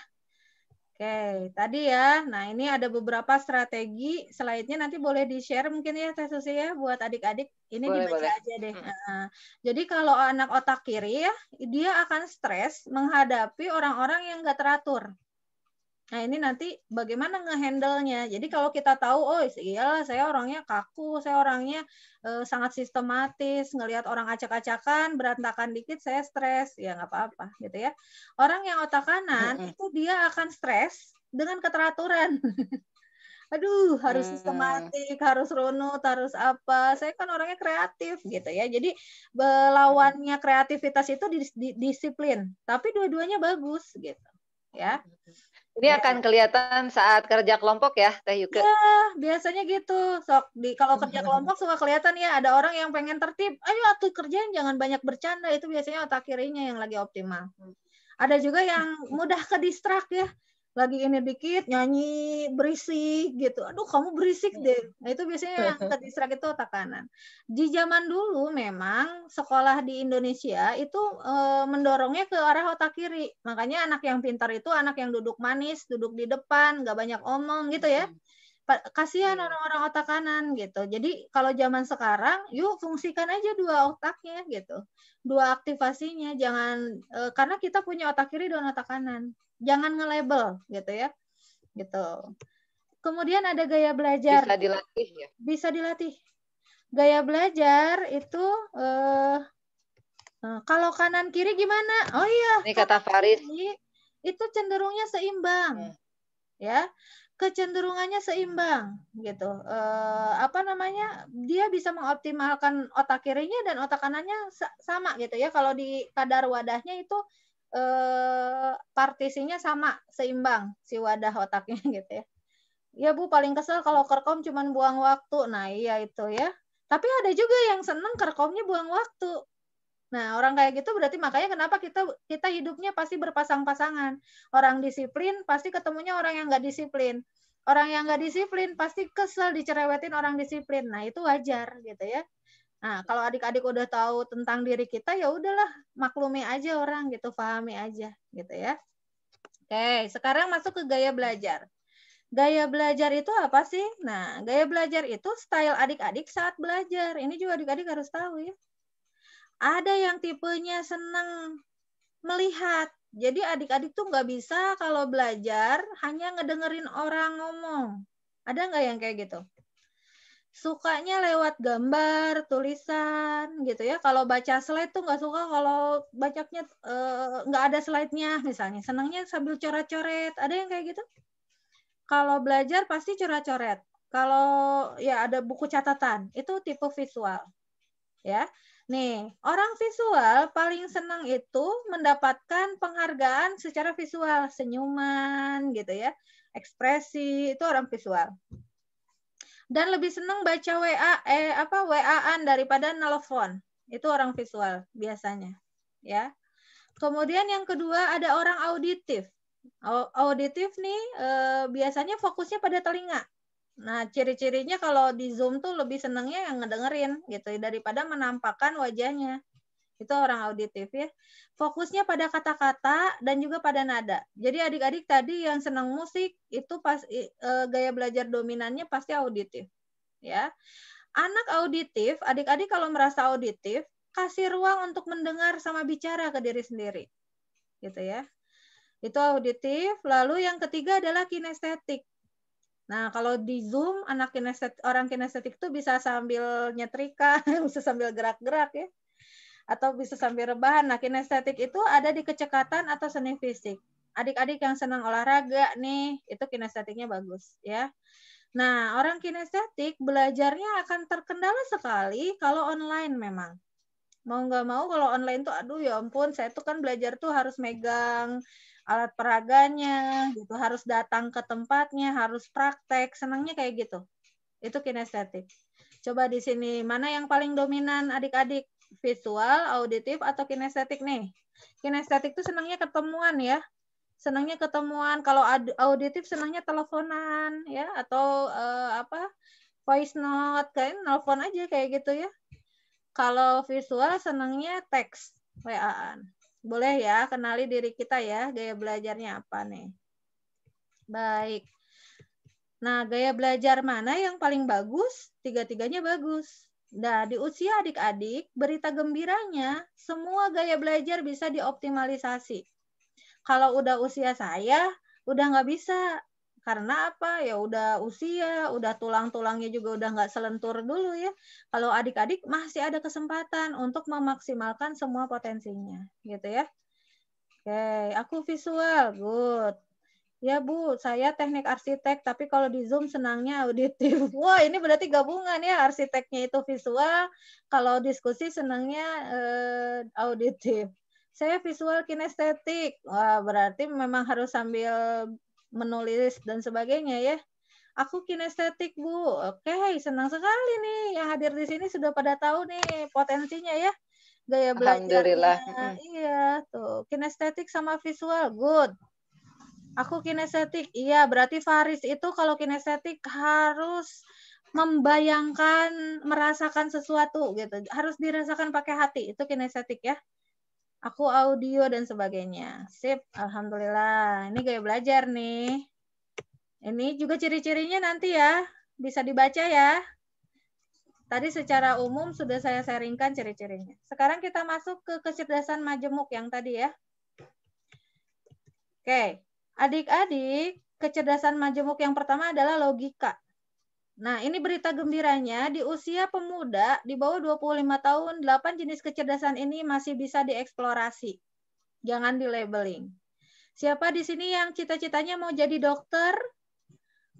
Oke, tadi ya. Nah, ini ada beberapa strategi. Selainnya nanti boleh di-share mungkin ya, Teh Susi ya, buat adik-adik. Ini boleh, dibaca boleh. aja deh. Hmm. jadi kalau anak otak kiri ya, dia akan stres menghadapi orang-orang yang nggak teratur. Nah, ini nanti bagaimana ngehandle-nya. Jadi kalau kita tahu, oh iyalah saya orangnya kaku, saya orangnya e, sangat sistematis, ngelihat orang acak-acakan, berantakan dikit saya stres, ya nggak apa-apa gitu ya. Orang yang otak kanan mm -hmm. itu dia akan stres dengan keteraturan. <laughs> Aduh, harus sistematik, mm. harus runut, harus apa. Saya kan orangnya kreatif gitu ya. Jadi lawannya kreativitas itu di, di, disiplin, tapi dua-duanya bagus gitu ya. Ini akan kelihatan saat kerja kelompok ya, Teh Yuke? Ya, biasanya gitu. Sok di kalau kerja kelompok suka kelihatan ya ada orang yang pengen tertib. Ayo atuh kerjain jangan banyak bercanda, itu biasanya otak kirinya yang lagi optimal. Ada juga yang mudah ke distrak ya lagi ini dikit nyanyi berisik gitu aduh kamu berisik iya. deh nah itu biasanya yang <laughs> terdistrak itu otak kanan di zaman dulu memang sekolah di Indonesia itu e, mendorongnya ke arah otak kiri makanya anak yang pintar itu anak yang duduk manis duduk di depan nggak banyak omong gitu ya kasihan iya. orang-orang otak kanan gitu. Jadi kalau zaman sekarang, yuk fungsikan aja dua otaknya gitu, dua aktivasinya. Jangan e, karena kita punya otak kiri dan otak kanan, jangan nge-label gitu ya, gitu. Kemudian ada gaya belajar. Bisa dilatih ya. Bisa dilatih. Gaya belajar itu e, e, kalau kanan kiri gimana? Oh iya. Ini kata Faris. Itu cenderungnya seimbang. Hmm. Ya kecenderungannya seimbang gitu. Eh, apa namanya? Dia bisa mengoptimalkan otak kirinya dan otak kanannya sama gitu ya. Kalau di kadar wadahnya itu eh, partisinya sama seimbang si wadah otaknya <laughs> gitu ya. Ya Bu paling kesel kalau kerkom cuma buang waktu. Nah, iya itu ya. Tapi ada juga yang seneng kerkomnya buang waktu. Nah, orang kayak gitu berarti makanya kenapa kita kita hidupnya pasti berpasang-pasangan. Orang disiplin pasti ketemunya orang yang nggak disiplin. Orang yang nggak disiplin pasti kesel dicerewetin orang disiplin. Nah, itu wajar gitu ya. Nah, kalau adik-adik udah tahu tentang diri kita ya udahlah, maklumi aja orang gitu, pahami aja gitu ya. Oke, sekarang masuk ke gaya belajar. Gaya belajar itu apa sih? Nah, gaya belajar itu style adik-adik saat belajar. Ini juga adik-adik harus tahu ya. Ada yang tipenya senang melihat. Jadi adik-adik tuh nggak bisa kalau belajar hanya ngedengerin orang ngomong. Ada nggak yang kayak gitu? sukanya lewat gambar, tulisan gitu ya. Kalau baca slide tuh nggak suka kalau bacanya eh, nggak uh, ada slide-nya misalnya. Senangnya sambil coret-coret. Ada yang kayak gitu? Kalau belajar pasti coret-coret. Kalau ya ada buku catatan, itu tipe visual. Ya. Nih, orang visual paling senang itu mendapatkan penghargaan secara visual, senyuman gitu ya, ekspresi, itu orang visual. Dan lebih senang baca WA eh apa WA-an daripada nelpon. Itu orang visual biasanya, ya. Kemudian yang kedua ada orang auditif. Auditif nih eh, biasanya fokusnya pada telinga. Nah, ciri-cirinya kalau di Zoom tuh lebih senangnya yang ngedengerin gitu daripada menampakkan wajahnya. Itu orang auditif ya. Fokusnya pada kata-kata dan juga pada nada. Jadi adik-adik tadi yang senang musik itu pas e, gaya belajar dominannya pasti auditif. Ya. Anak auditif, adik-adik kalau merasa auditif, kasih ruang untuk mendengar sama bicara ke diri sendiri. Gitu ya. Itu auditif. Lalu yang ketiga adalah kinestetik Nah, kalau di Zoom anak kineset orang kinestetik itu bisa sambil nyetrika, <laughs> bisa sambil gerak-gerak ya. Atau bisa sambil rebahan. Nah, kinestetik itu ada di kecekatan atau seni fisik. Adik-adik yang senang olahraga nih, itu kinestetiknya bagus ya. Nah, orang kinestetik belajarnya akan terkendala sekali kalau online memang. Mau nggak mau kalau online tuh aduh ya ampun, saya tuh kan belajar tuh harus megang alat peraganya gitu harus datang ke tempatnya harus praktek senangnya kayak gitu itu kinestetik coba di sini mana yang paling dominan adik-adik visual auditif atau kinestetik nih kinestetik itu senangnya ketemuan ya senangnya ketemuan kalau auditif senangnya teleponan ya atau eh, apa voice note kayak nelfon aja kayak gitu ya kalau visual senangnya teks waan boleh ya, kenali diri kita ya, gaya belajarnya apa nih. Baik. Nah, gaya belajar mana yang paling bagus? Tiga-tiganya bagus. Nah, di usia adik-adik, berita gembiranya, semua gaya belajar bisa dioptimalisasi. Kalau udah usia saya, udah nggak bisa karena apa ya udah usia udah tulang-tulangnya juga udah nggak selentur dulu ya kalau adik-adik masih ada kesempatan untuk memaksimalkan semua potensinya gitu ya oke aku visual good ya bu saya teknik arsitek tapi kalau di zoom senangnya auditif <laughs> wah ini berarti gabungan ya arsiteknya itu visual kalau diskusi senangnya eh, auditif saya visual kinestetik. Wah, berarti memang harus sambil menulis dan sebagainya ya. Aku kinestetik, Bu. Oke, senang sekali nih yang hadir di sini sudah pada tahu nih potensinya ya. Gaya belajar. Alhamdulillah. Iya, tuh. Kinestetik sama visual, good. Aku kinestetik. Iya, berarti Faris itu kalau kinestetik harus membayangkan, merasakan sesuatu gitu. Harus dirasakan pakai hati. Itu kinestetik ya aku audio dan sebagainya. Sip, alhamdulillah. Ini gaya belajar nih. Ini juga ciri-cirinya nanti ya, bisa dibaca ya. Tadi secara umum sudah saya sharingkan ciri-cirinya. Sekarang kita masuk ke kecerdasan majemuk yang tadi ya. Oke, adik-adik, kecerdasan majemuk yang pertama adalah logika. Nah, ini berita gembiranya, di usia pemuda di bawah 25 tahun, 8 jenis kecerdasan ini masih bisa dieksplorasi. Jangan di-labeling. Siapa di sini yang cita-citanya mau jadi dokter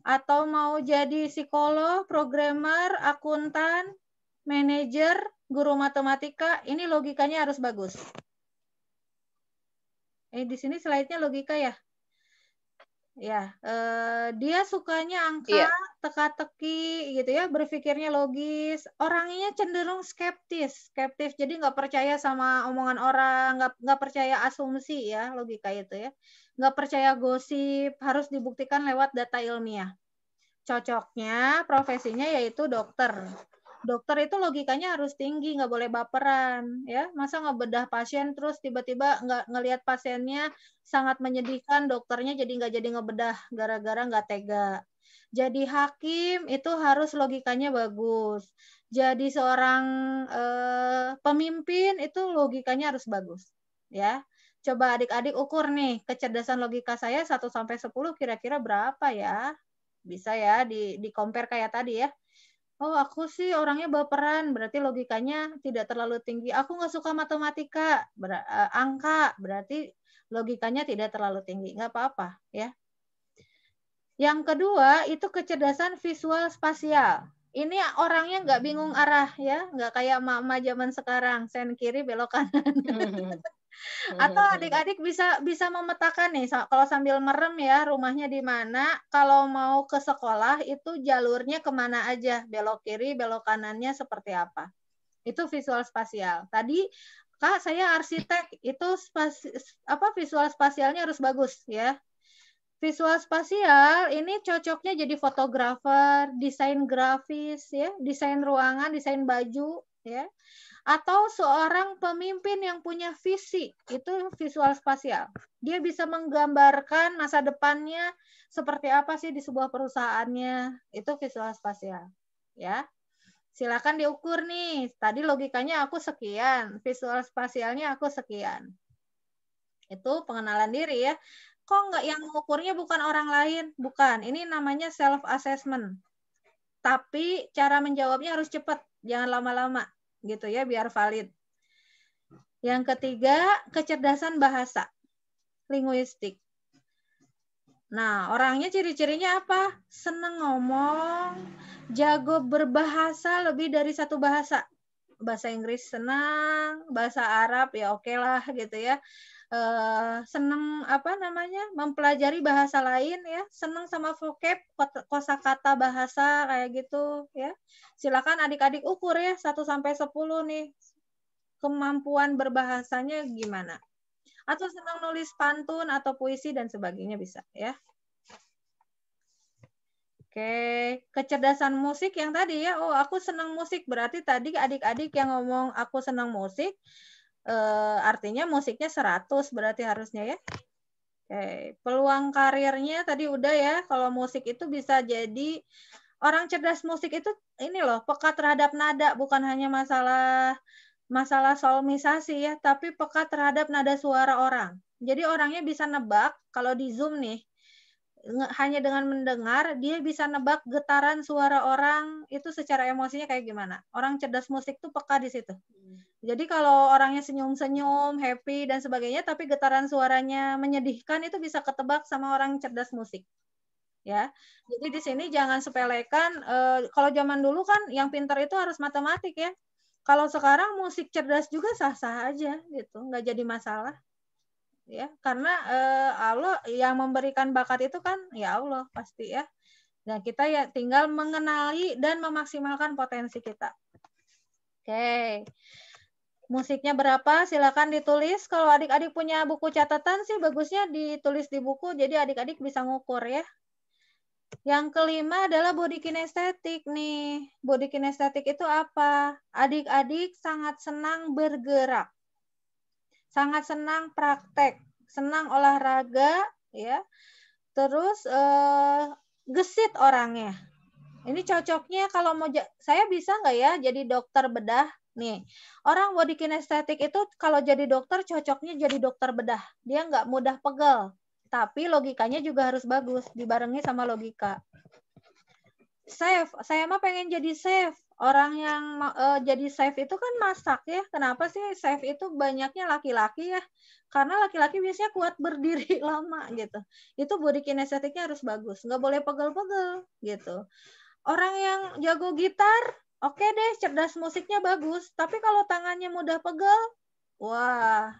atau mau jadi psikolog, programmer, akuntan, manajer, guru matematika, ini logikanya harus bagus. Eh di sini slide-nya logika ya. Ya, eh, dia sukanya angka, yeah. teka-teki gitu ya, berpikirnya logis. Orangnya cenderung skeptis, skeptis. Jadi nggak percaya sama omongan orang, nggak nggak percaya asumsi ya, logika itu ya. Nggak percaya gosip, harus dibuktikan lewat data ilmiah. Cocoknya profesinya yaitu dokter dokter itu logikanya harus tinggi, nggak boleh baperan, ya. Masa bedah pasien terus tiba-tiba nggak ngelihat pasiennya sangat menyedihkan, dokternya jadi nggak jadi ngebedah gara-gara nggak tega. Jadi hakim itu harus logikanya bagus. Jadi seorang eh, pemimpin itu logikanya harus bagus, ya. Coba adik-adik ukur nih kecerdasan logika saya 1 sampai 10 kira-kira berapa ya? Bisa ya di di compare kayak tadi ya oh aku sih orangnya baperan, berarti logikanya tidak terlalu tinggi. Aku nggak suka matematika, ber eh, angka, berarti logikanya tidak terlalu tinggi. Nggak apa-apa ya. Yang kedua itu kecerdasan visual spasial. Ini orangnya nggak bingung arah ya, nggak kayak mama zaman sekarang, sen kiri belok kanan. Hmm, hmm, hmm. Atau adik-adik bisa bisa memetakan nih kalau sambil merem ya rumahnya di mana, kalau mau ke sekolah itu jalurnya kemana aja, belok kiri, belok kanannya seperti apa. Itu visual spasial. Tadi Kak, saya arsitek, itu spasi, apa visual spasialnya harus bagus ya. Visual spasial ini cocoknya jadi fotografer, desain grafis ya, desain ruangan, desain baju ya atau seorang pemimpin yang punya visi itu visual spasial. Dia bisa menggambarkan masa depannya seperti apa sih di sebuah perusahaannya. Itu visual spasial, ya. Silakan diukur nih. Tadi logikanya aku sekian, visual spasialnya aku sekian. Itu pengenalan diri ya. Kok nggak yang mengukurnya bukan orang lain? Bukan. Ini namanya self assessment. Tapi cara menjawabnya harus cepat, jangan lama-lama gitu ya biar valid. Yang ketiga, kecerdasan bahasa linguistik. Nah, orangnya ciri-cirinya apa? Seneng ngomong, jago berbahasa lebih dari satu bahasa. Bahasa Inggris senang, bahasa Arab ya oke okay lah gitu ya uh, apa namanya mempelajari bahasa lain ya senang sama vocab kosakata bahasa kayak gitu ya silakan adik-adik ukur ya 1 sampai 10 nih kemampuan berbahasanya gimana atau senang nulis pantun atau puisi dan sebagainya bisa ya Oke, kecerdasan musik yang tadi ya. Oh, aku senang musik. Berarti tadi adik-adik yang ngomong aku senang musik, uh, artinya musiknya 100 berarti harusnya ya. Oke, peluang karirnya tadi udah ya. Kalau musik itu bisa jadi orang cerdas musik itu ini loh, peka terhadap nada bukan hanya masalah masalah solmisasi ya, tapi peka terhadap nada suara orang. Jadi orangnya bisa nebak kalau di Zoom nih, hanya dengan mendengar dia bisa nebak getaran suara orang itu secara emosinya kayak gimana. Orang cerdas musik tuh peka di situ. Hmm. Jadi kalau orangnya senyum-senyum, happy dan sebagainya tapi getaran suaranya menyedihkan itu bisa ketebak sama orang cerdas musik. Ya. Jadi di sini jangan sepelekan e, kalau zaman dulu kan yang pintar itu harus matematik ya. Kalau sekarang musik cerdas juga sah-sah aja gitu, nggak jadi masalah ya karena eh, Allah yang memberikan bakat itu kan ya Allah pasti ya nah kita ya tinggal mengenali dan memaksimalkan potensi kita oke musiknya berapa silakan ditulis kalau adik-adik punya buku catatan sih bagusnya ditulis di buku jadi adik-adik bisa ngukur ya yang kelima adalah body kinestetik nih body kinestetik itu apa adik-adik sangat senang bergerak sangat senang praktek, senang olahraga, ya. Terus eh, gesit orangnya. Ini cocoknya kalau mau saya bisa nggak ya jadi dokter bedah? Nih, orang body kinestetik itu kalau jadi dokter cocoknya jadi dokter bedah. Dia nggak mudah pegel, tapi logikanya juga harus bagus, dibarengi sama logika. Safe, saya mah pengen jadi safe orang yang uh, jadi chef itu kan masak ya. Kenapa sih chef itu banyaknya laki-laki ya? Karena laki-laki biasanya kuat berdiri <laughs> lama gitu. Itu body kinestetiknya harus bagus, nggak boleh pegel-pegel gitu. Orang yang jago gitar, oke okay deh, cerdas musiknya bagus. Tapi kalau tangannya mudah pegel, wah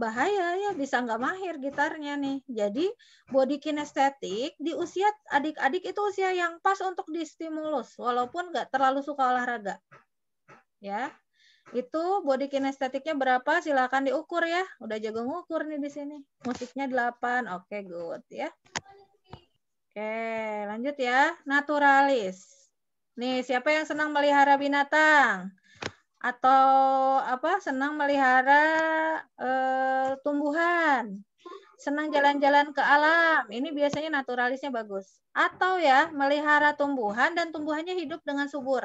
bahaya ya bisa nggak mahir gitarnya nih. Jadi body kinestetik di usia adik-adik itu usia yang pas untuk distimulus walaupun nggak terlalu suka olahraga. Ya. Itu body kinestetiknya berapa silahkan diukur ya. Udah jago ngukur nih di sini. Musiknya 8. Oke, okay, good ya. Oke, okay, lanjut ya. Naturalis. Nih, siapa yang senang melihara binatang? atau apa senang melihara eh, tumbuhan, senang jalan-jalan ke alam. Ini biasanya naturalisnya bagus. Atau ya melihara tumbuhan dan tumbuhannya hidup dengan subur.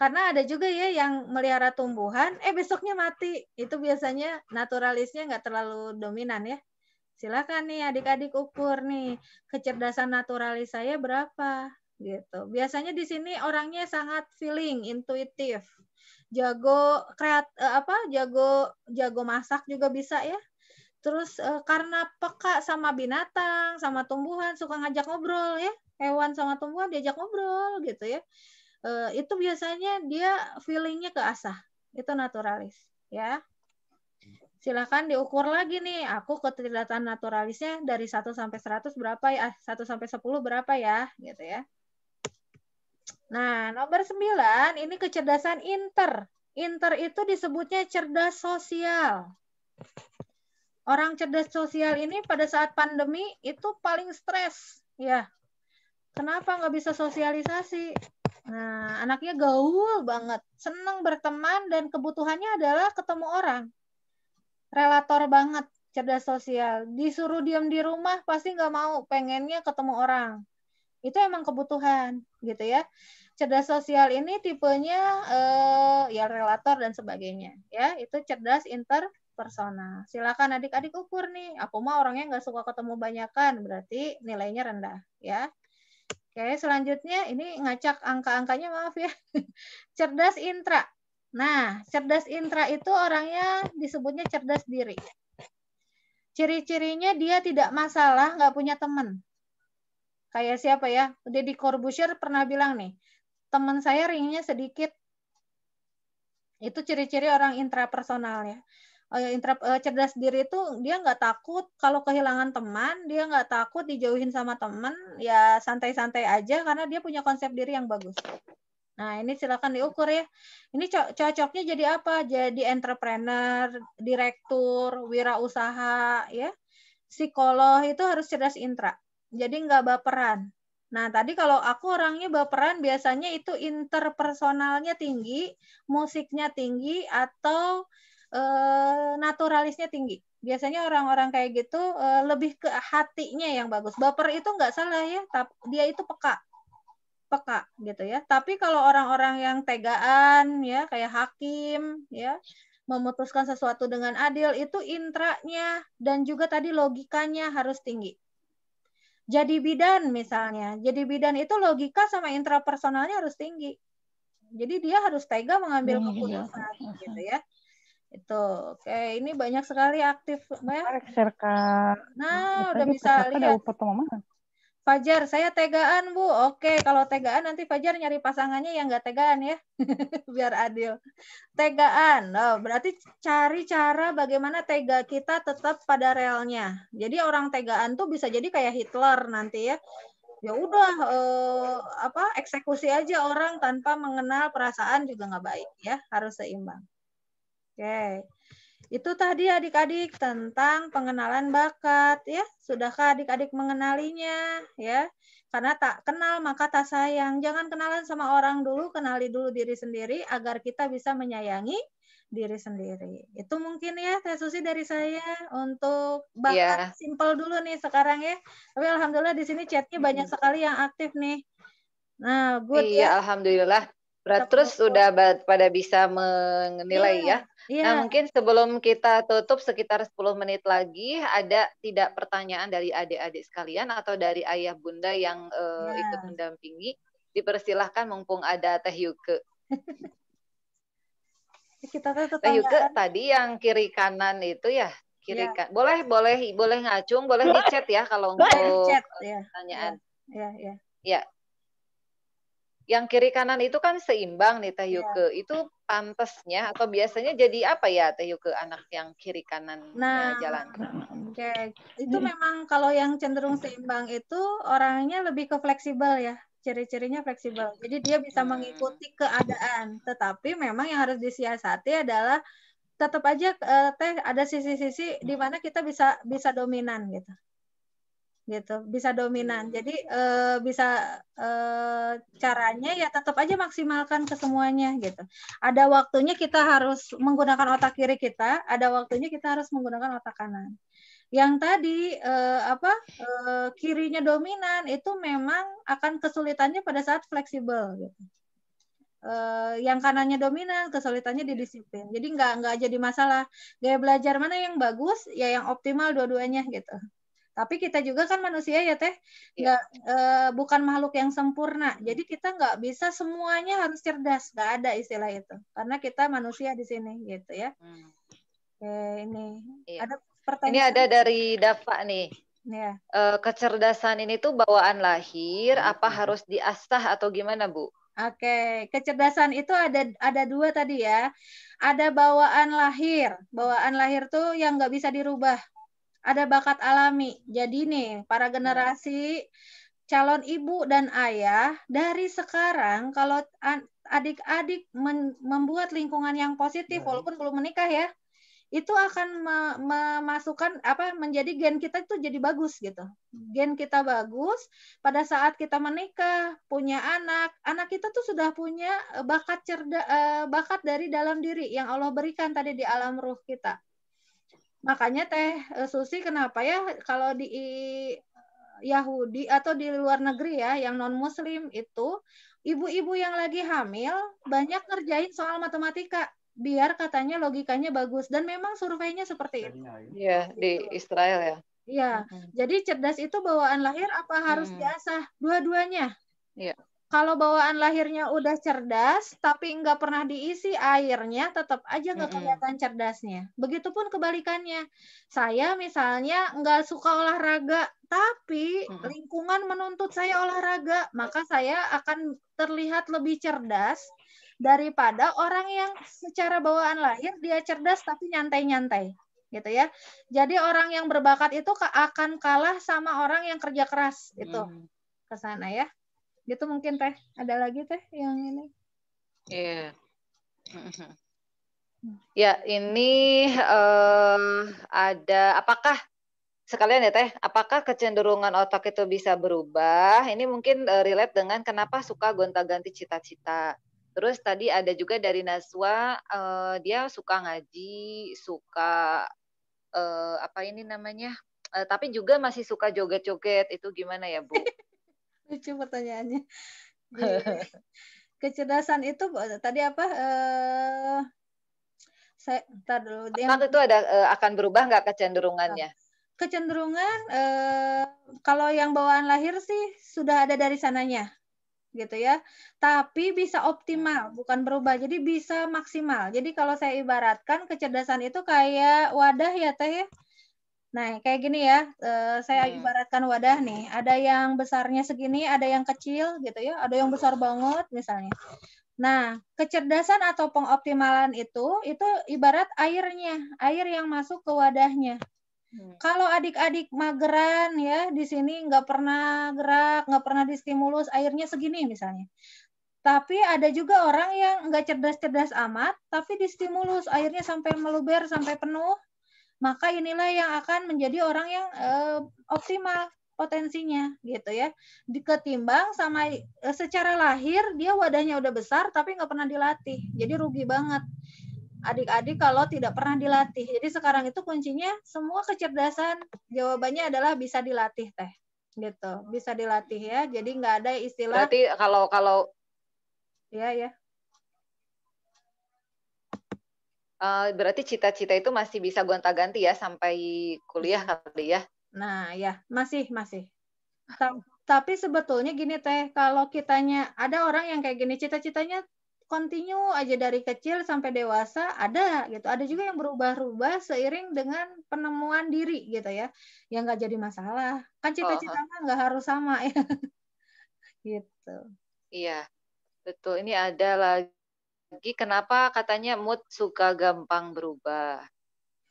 Karena ada juga ya yang melihara tumbuhan, eh besoknya mati. Itu biasanya naturalisnya nggak terlalu dominan ya. Silakan nih adik-adik ukur nih kecerdasan naturalis saya berapa gitu. Biasanya di sini orangnya sangat feeling, intuitif jago kreat eh, apa jago jago masak juga bisa ya terus uh, karena peka sama binatang sama tumbuhan suka ngajak ngobrol ya hewan sama tumbuhan diajak ngobrol gitu ya uh, itu biasanya dia feelingnya ke asah itu naturalis ya silahkan diukur lagi nih aku ketidaktahuan naturalisnya dari 1 sampai 100 berapa ya 1 sampai 10 berapa ya gitu ya Nah, nomor sembilan, ini kecerdasan inter. Inter itu disebutnya cerdas sosial. Orang cerdas sosial ini pada saat pandemi itu paling stres, ya. Kenapa nggak bisa sosialisasi? Nah, anaknya gaul banget, seneng berteman dan kebutuhannya adalah ketemu orang. Relator banget, cerdas sosial. Disuruh diam di rumah pasti nggak mau, pengennya ketemu orang itu emang kebutuhan gitu ya cerdas sosial ini tipenya eh, ya relator dan sebagainya ya itu cerdas interpersonal silakan adik-adik ukur nih aku mah orangnya nggak suka ketemu banyakan berarti nilainya rendah ya oke selanjutnya ini ngacak angka-angkanya maaf ya <laughs> cerdas intra nah cerdas intra itu orangnya disebutnya cerdas diri ciri-cirinya dia tidak masalah nggak punya teman kayak siapa ya Udah Deddy Corbusier pernah bilang nih teman saya ringnya sedikit itu ciri-ciri orang intrapersonal ya eh, intra, eh, cerdas diri itu dia nggak takut kalau kehilangan teman dia nggak takut dijauhin sama teman ya santai-santai aja karena dia punya konsep diri yang bagus nah ini silakan diukur ya ini cocoknya jadi apa jadi entrepreneur direktur wirausaha ya psikolog itu harus cerdas intra jadi nggak baperan. Nah, tadi kalau aku orangnya baperan biasanya itu interpersonalnya tinggi, musiknya tinggi, atau e, naturalisnya tinggi. Biasanya orang-orang kayak gitu e, lebih ke hatinya yang bagus. Baper itu nggak salah ya, tapi dia itu peka. Peka gitu ya. Tapi kalau orang-orang yang tegaan ya, kayak hakim ya, memutuskan sesuatu dengan adil itu intranya dan juga tadi logikanya harus tinggi jadi bidan misalnya. Jadi bidan itu logika sama intrapersonalnya harus tinggi. Jadi dia harus tega mengambil hmm, iya. keputusan <laughs> gitu ya. Itu. Oke, ini banyak sekali aktif banyak. Ya. Nah, Nah, udah bisa lihat. Ada foto mama. Fajar, saya tegaan Bu. Oke, kalau tegaan nanti Fajar nyari pasangannya yang nggak tegaan ya, <laughs> biar adil. Tegaan, oh, berarti cari cara bagaimana tega kita tetap pada relnya. Jadi orang tegaan tuh bisa jadi kayak Hitler nanti ya. Ya udah, eh, apa eksekusi aja orang tanpa mengenal perasaan juga nggak baik ya, harus seimbang. Oke. Okay. Itu tadi adik-adik tentang pengenalan bakat ya. Sudahkah adik-adik mengenalinya ya? Karena tak kenal maka tak sayang. Jangan kenalan sama orang dulu, kenali dulu diri sendiri agar kita bisa menyayangi diri sendiri. Itu mungkin ya Teh Susi dari saya untuk bakat yeah. simpel dulu nih sekarang ya. Tapi alhamdulillah di sini chatnya banyak hmm. sekali yang aktif nih. Nah, good. Iya, ya. alhamdulillah. Berat terus sudah pada bisa menilai yeah. ya Iya. Nah, mungkin sebelum kita tutup sekitar 10 menit lagi, ada tidak pertanyaan dari adik-adik sekalian atau dari ayah bunda yang uh, eh, yeah. ikut mendampingi? Dipersilahkan mumpung ada Teh Yuke. <laughs> kita Teh Yuke tadi yang kiri kanan itu ya, kiri yeah. kan. Boleh boleh boleh ngacung, boleh di chat ya kalau untuk iya. pertanyaan. Ya, ya. Ya, yang kiri kanan itu kan seimbang nih Teh iya. Yuke. Ya. Itu pantasnya atau biasanya jadi apa ya Teh Yuke anak yang kiri kanan nah, jalan? Oke. Okay. Itu hmm. memang kalau yang cenderung seimbang itu orangnya lebih ke fleksibel ya. Ciri-cirinya fleksibel. Jadi dia bisa hmm. mengikuti keadaan. Tetapi memang yang harus disiasati adalah tetap aja eh, Teh ada sisi-sisi di hmm. mana kita bisa bisa dominan gitu gitu bisa dominan hmm. jadi e, bisa e, caranya ya tetap aja maksimalkan kesemuanya gitu ada waktunya kita harus menggunakan otak kiri kita ada waktunya kita harus menggunakan otak kanan yang tadi e, apa e, kirinya dominan itu memang akan kesulitannya pada saat fleksibel gitu e, yang kanannya dominan, kesulitannya di ya. disiplin. Jadi nggak nggak jadi masalah. Gaya belajar mana yang bagus, ya yang optimal dua-duanya gitu. Tapi kita juga kan manusia ya teh, iya. nggak ya. e, bukan makhluk yang sempurna. Jadi kita nggak bisa semuanya harus cerdas, nggak ada istilah itu. Karena kita manusia di sini gitu ya. Hmm. Oke, ini ya. ada pertanyaan. Ini ada dari Dafa nih. Ya. E, kecerdasan ini tuh bawaan lahir, hmm. apa harus diasah atau gimana bu? Oke, kecerdasan itu ada ada dua tadi ya. Ada bawaan lahir, bawaan lahir tuh yang nggak bisa dirubah ada bakat alami. Jadi nih, para hmm. generasi calon ibu dan ayah dari sekarang kalau adik-adik membuat lingkungan yang positif ya. walaupun belum menikah ya, itu akan memasukkan apa menjadi gen kita itu jadi bagus gitu. Hmm. Gen kita bagus pada saat kita menikah, punya anak, anak kita tuh sudah punya eh, bakat cerda eh, bakat dari dalam diri yang Allah berikan tadi di alam ruh kita makanya teh eh, Susi kenapa ya kalau di eh, Yahudi atau di luar negeri ya yang non muslim itu ibu-ibu yang lagi hamil banyak ngerjain soal matematika biar katanya logikanya bagus dan memang surveinya seperti itu. Ya. Iya, di gitu Israel ya. Iya. Jadi cerdas itu bawaan lahir apa harus hmm. diasah dua-duanya? Iya kalau bawaan lahirnya udah cerdas tapi nggak pernah diisi airnya tetap aja nggak kelihatan mm-hmm. cerdasnya begitupun kebalikannya saya misalnya nggak suka olahraga tapi mm-hmm. lingkungan menuntut saya olahraga maka saya akan terlihat lebih cerdas daripada orang yang secara bawaan lahir dia cerdas tapi nyantai-nyantai gitu ya jadi orang yang berbakat itu akan kalah sama orang yang kerja keras itu mm. kesana ya gitu mungkin teh ada lagi teh yang ini iya yeah. ya ini uh, ada apakah sekalian ya teh apakah kecenderungan otak itu bisa berubah ini mungkin uh, relate dengan kenapa suka gonta-ganti cita-cita terus tadi ada juga dari Naswa uh, dia suka ngaji suka uh, apa ini namanya uh, tapi juga masih suka joget-joget itu gimana ya bu <laughs> Lucu pertanyaannya. <laughs> kecerdasan itu tadi apa? Uh, saya ntar dulu. yang... itu ada eh, akan berubah nggak kecenderungannya? Kecenderungan uh, kalau yang bawaan lahir sih sudah ada dari sananya gitu ya. Tapi bisa optimal, bukan berubah. Jadi bisa maksimal. Jadi kalau saya ibaratkan kecerdasan itu kayak wadah ya Teh ya. Nah, kayak gini ya, uh, saya hmm. ibaratkan wadah nih. Ada yang besarnya segini, ada yang kecil gitu ya, ada yang besar banget misalnya. Nah, kecerdasan atau pengoptimalan itu itu ibarat airnya, air yang masuk ke wadahnya. Hmm. Kalau adik-adik mageran ya di sini nggak pernah gerak, nggak pernah distimulus, airnya segini misalnya. Tapi ada juga orang yang nggak cerdas-cerdas amat, tapi distimulus airnya sampai meluber sampai penuh maka inilah yang akan menjadi orang yang eh, optimal potensinya gitu ya. Diketimbang sama eh, secara lahir dia wadahnya udah besar tapi nggak pernah dilatih, jadi rugi banget adik-adik kalau tidak pernah dilatih. Jadi sekarang itu kuncinya semua kecerdasan jawabannya adalah bisa dilatih teh gitu bisa dilatih ya jadi nggak ada istilah berarti kalau kalau ya ya Eh, berarti cita-cita itu masih bisa gonta-ganti ya sampai kuliah kali ya? Nah ya masih masih. Ta tapi sebetulnya gini teh kalau kitanya ada orang yang kayak gini cita-citanya continue aja dari kecil sampai dewasa ada gitu. Ada juga yang berubah-ubah seiring dengan penemuan diri gitu ya. Yang nggak jadi masalah. Kan cita-cita oh. harus sama <laughs> ya. gitu. Iya. Betul, ini ada lagi lagi kenapa katanya mood suka gampang berubah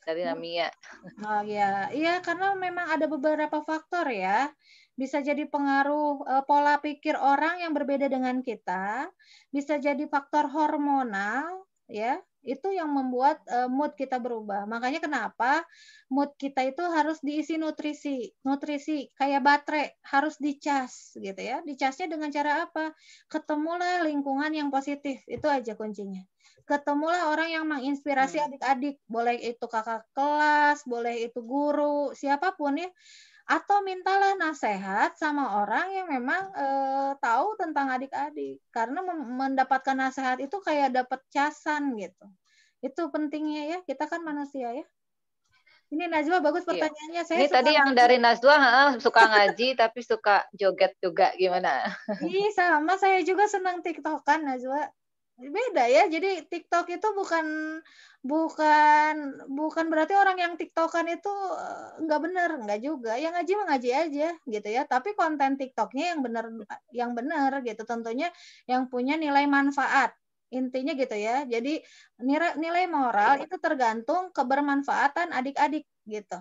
dari Namia. Hmm. Oh iya, iya karena memang ada beberapa faktor ya. Bisa jadi pengaruh eh, pola pikir orang yang berbeda dengan kita, bisa jadi faktor hormonal ya itu yang membuat eh, mood kita berubah. Makanya kenapa mood kita itu harus diisi nutrisi, nutrisi kayak baterai harus dicas gitu ya. Dicasnya dengan cara apa? Ketemulah lingkungan yang positif, itu aja kuncinya. Ketemulah orang yang menginspirasi hmm. adik-adik, boleh itu kakak kelas, boleh itu guru, siapapun ya atau mintalah nasihat sama orang yang memang e, tahu tentang adik-adik karena mendapatkan nasihat itu kayak dapat casan gitu itu pentingnya ya kita kan manusia ya ini Najwa bagus iya. pertanyaannya saya ini tadi yang ngaji. dari Najwa suka ngaji <laughs> tapi suka joget juga gimana ini sama saya juga senang tiktokan Najwa beda ya. Jadi TikTok itu bukan bukan bukan berarti orang yang TikTokan itu eh, nggak benar, nggak juga. Yang ngaji ngaji aja gitu ya. Tapi konten TikToknya yang benar yang benar gitu. Tentunya yang punya nilai manfaat intinya gitu ya. Jadi nilai nilai moral itu tergantung kebermanfaatan adik-adik gitu.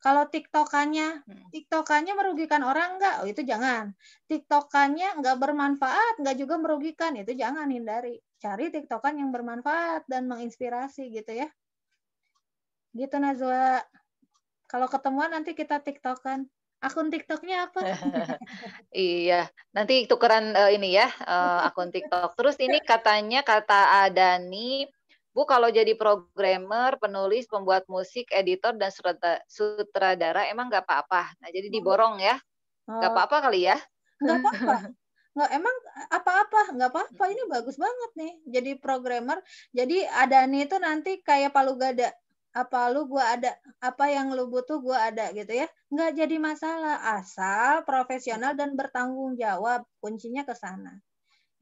Kalau tiktokannya, hmm. tiktokannya merugikan orang enggak? Oh itu jangan. Tiktokannya enggak bermanfaat, enggak juga merugikan, itu jangan hindari. Cari tiktokan yang bermanfaat dan menginspirasi gitu ya. Gitu Nazwa. Kalau ketemuan nanti kita tiktokan. Akun tiktoknya apa? <laughs> iya, nanti tukeran uh, ini ya uh, akun tiktok. Terus ini katanya kata Adani Bu kalau jadi programmer, penulis, pembuat musik, editor dan sutradara emang nggak apa-apa. Nah jadi diborong ya, nggak apa-apa kali ya? Nggak apa-apa. Nggak emang apa-apa, nggak apa-apa. Ini bagus banget nih. Jadi programmer. Jadi ada nih itu nanti kayak palu gada. Apa lu gue ada, apa yang lu butuh gue ada gitu ya. Nggak jadi masalah asal profesional dan bertanggung jawab. Kuncinya ke sana.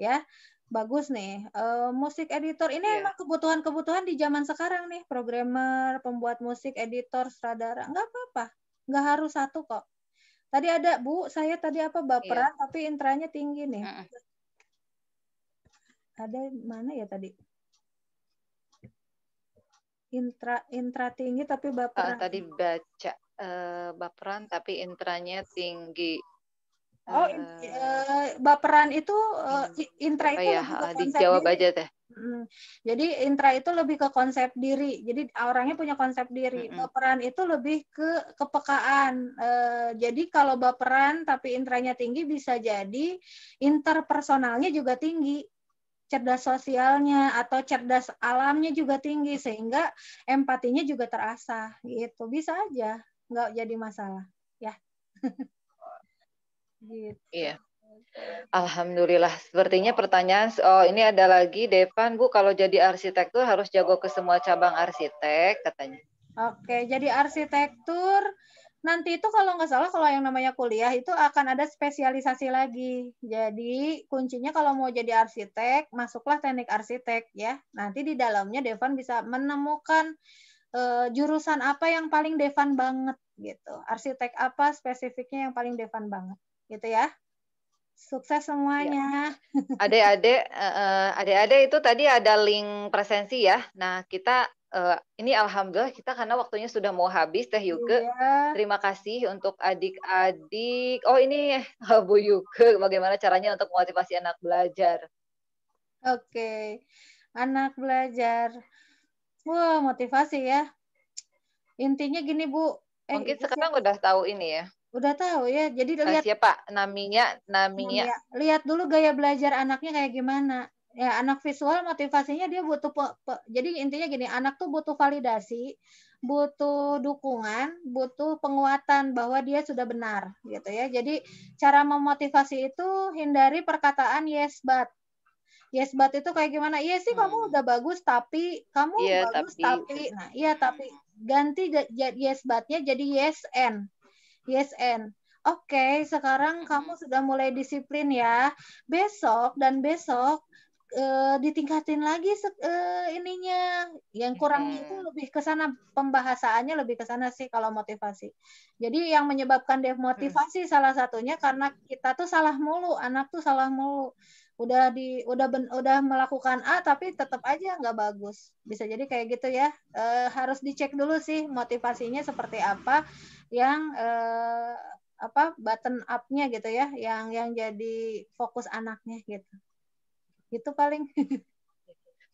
Ya bagus nih. Uh, musik editor ini yeah. emang kebutuhan-kebutuhan di zaman sekarang nih, programmer, pembuat musik, editor, sutradara, nggak apa-apa, nggak harus satu kok. Tadi ada Bu, saya tadi apa baperan yeah. tapi intranya tinggi nih. Uh -uh. Ada mana ya tadi? Intra intra tinggi tapi eh, baperan. Uh, tadi baca uh, baperan tapi intranya tinggi. Oh, uh, baperan itu uh, intra oh itu ya, di Jawa aja teh. Hmm. Jadi intra itu lebih ke konsep diri. Jadi orangnya punya konsep diri. Mm -hmm. Baperan itu lebih ke kepekaan. Uh, jadi kalau baperan tapi intranya tinggi bisa jadi interpersonalnya juga tinggi cerdas sosialnya atau cerdas alamnya juga tinggi sehingga empatinya juga terasa gitu bisa aja nggak jadi masalah ya <laughs> Iya. Gitu. Iya. Alhamdulillah. Sepertinya pertanyaan oh ini ada lagi Devan Bu kalau jadi arsitektur harus jago ke semua cabang arsitek katanya. Oke, jadi arsitektur nanti itu kalau nggak salah kalau yang namanya kuliah itu akan ada spesialisasi lagi. Jadi kuncinya kalau mau jadi arsitek, masuklah teknik arsitek ya. Nanti di dalamnya Devan bisa menemukan uh, jurusan apa yang paling Devan banget gitu. Arsitek apa spesifiknya yang paling Devan banget gitu ya. Sukses semuanya. Iya. <laughs> Adik-adik, ya. adik-adik itu tadi ada link presensi ya. Nah, kita eh, ini alhamdulillah kita karena waktunya sudah mau habis Teh Yuke. Ya. Terima kasih untuk adik-adik. Oh, ini Bu Yuke bagaimana caranya untuk motivasi anak belajar. Oke. Anak belajar. Wah, wow, motivasi ya. Intinya gini, Bu. Eh, Mungkin sekarang udah tahu ini ya Udah tahu ya. Jadi lihat ya, Pak naminya, naminya. Lihat dulu gaya belajar anaknya kayak gimana. Ya, anak visual motivasinya dia butuh jadi intinya gini, anak tuh butuh validasi, butuh dukungan, butuh penguatan bahwa dia sudah benar gitu ya. Jadi cara memotivasi itu hindari perkataan yes but yes but itu kayak gimana? Iya sih hmm. kamu udah bagus tapi kamu yeah, bagus tapi, tapi. nah iya tapi ganti yes but-nya jadi yes and YSN. Oke, okay, sekarang hmm. kamu sudah mulai disiplin ya. Besok dan besok e, ditingkatin lagi se, e, ininya yang kurangnya itu hmm. lebih ke sana pembahasannya lebih ke sana sih kalau motivasi. Jadi yang menyebabkan demotivasi hmm. salah satunya karena kita tuh salah mulu, anak tuh salah mulu. Udah di udah ben, udah melakukan A tapi tetap aja nggak bagus. Bisa jadi kayak gitu ya. E, harus dicek dulu sih motivasinya seperti apa yang eh, apa button up-nya gitu ya, yang yang jadi fokus anaknya gitu. Itu paling. <laughs>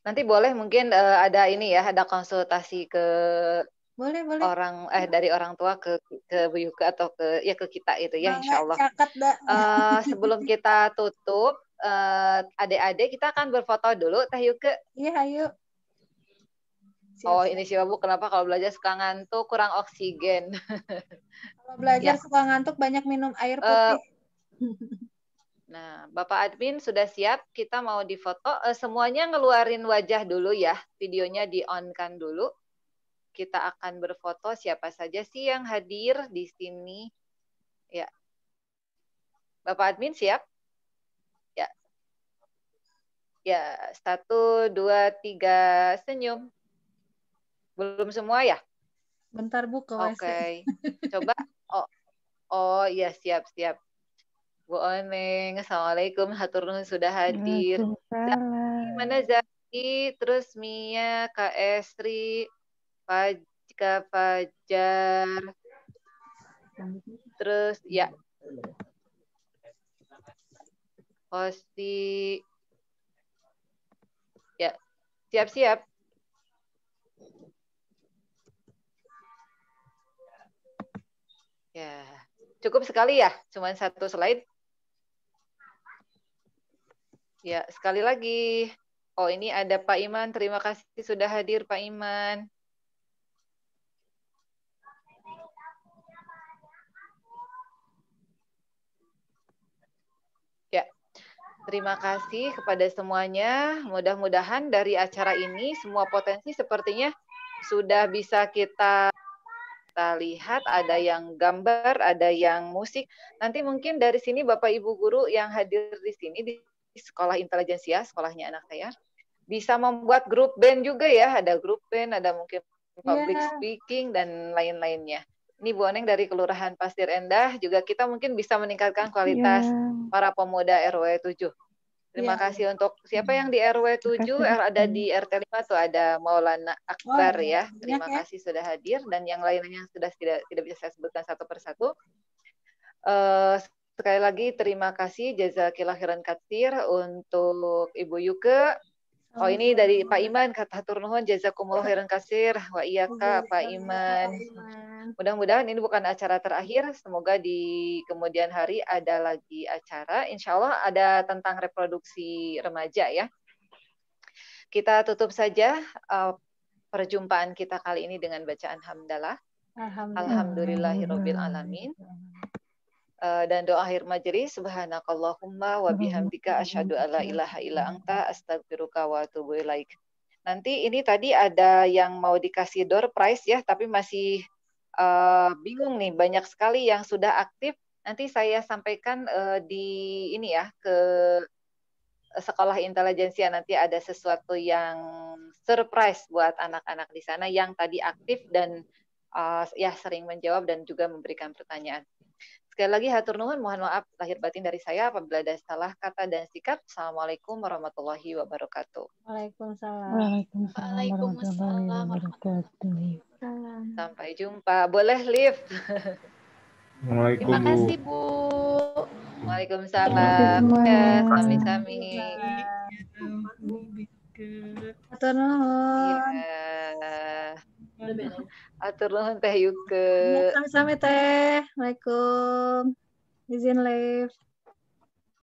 Nanti boleh mungkin eh, ada ini ya, ada konsultasi ke boleh boleh orang eh dari orang tua ke ke Bu Yuka atau ke ya ke kita itu ya Insyaallah Allah. Eh, sebelum kita tutup, uh, adik-adik kita akan berfoto dulu Teh Yuka. Iya, ayo. Siap. Oh ini sih Bu, kenapa kalau belajar suka ngantuk kurang oksigen? <laughs> Kalau belajar ya. suka ngantuk banyak minum air eh, putih. Uh, <laughs> nah, Bapak admin sudah siap, kita mau difoto. Uh, semuanya ngeluarin wajah dulu ya, videonya di on kan dulu. Kita akan berfoto siapa saja sih yang hadir di sini. Ya, Bapak admin siap? Ya, ya satu dua tiga senyum. Belum semua ya? Bentar Bu ke Oke. Okay. Coba oh oh iya siap siap. Bu Oneng, Assalamualaikum, hatur sudah hadir. mana Zaki, terus Mia, Kak Esri, Pak Fajar, terus ya, Hosti, ya, siap-siap. Ya, cukup sekali ya, cuma satu slide. Ya, sekali lagi. Oh, ini ada Pak Iman. Terima kasih sudah hadir, Pak Iman. Ya Terima kasih kepada semuanya. Mudah-mudahan dari acara ini semua potensi sepertinya sudah bisa kita kita lihat, ada yang gambar, ada yang musik. Nanti mungkin dari sini Bapak Ibu guru yang hadir di sini di sekolah intelijensia, sekolahnya anak saya, bisa membuat grup band juga ya. Ada grup band, ada mungkin public yeah. speaking dan lain-lainnya. Ini Bu Oneng dari Kelurahan Pasir Endah juga kita mungkin bisa meningkatkan kualitas yeah. para pemuda RW 7. Terima ya. kasih untuk siapa yang di RW 7, ada di RT 5 tuh ada Maulana Akbar oh, ya. Terima ya. kasih sudah hadir dan yang lainnya sudah tidak tidak bisa saya sebutkan satu persatu. Uh, sekali lagi terima kasih jazakillah khairan katsir untuk Ibu Yuke. Oh ini dari Pak Iman kata turnuhun jazakumullah khairan katsir wa iyaka iya, Pak Iman. Mudah-mudahan ini bukan acara terakhir. Semoga di kemudian hari ada lagi acara. Insya Allah ada tentang reproduksi remaja ya. Kita tutup saja uh, perjumpaan kita kali ini dengan bacaan hamdalah. alhamdulillahirobbilalamin eh, dan doa akhir majelis subhanakallahumma wa bihamdika asyhadu alla ilaha illa anta astaghfiruka wa atubu ilaik. Nanti ini tadi ada yang mau dikasih door prize ya, tapi masih uh, bingung nih banyak sekali yang sudah aktif nanti saya sampaikan uh, di ini ya ke sekolah intelijensia nanti ada sesuatu yang surprise buat anak-anak di sana yang tadi aktif dan uh, ya sering menjawab dan juga memberikan pertanyaan. Sekali lagi hatur nuhun, mohon maaf lahir batin dari saya apabila ada salah kata dan sikap. Assalamualaikum warahmatullahi wabarakatuh. Waalaikumsalam. Waalaikumsalam, warahmatullahi wabarakatuh. Sampai jumpa. Boleh lift. Terima kasih Bu. Waalaikumsalam. Ya, sami-sami. Hatur nuhun. Ya. <laughs> Atur nuhun Teh ke. Iya, sama-sama Teh. Waalaikumsalam. Izin live.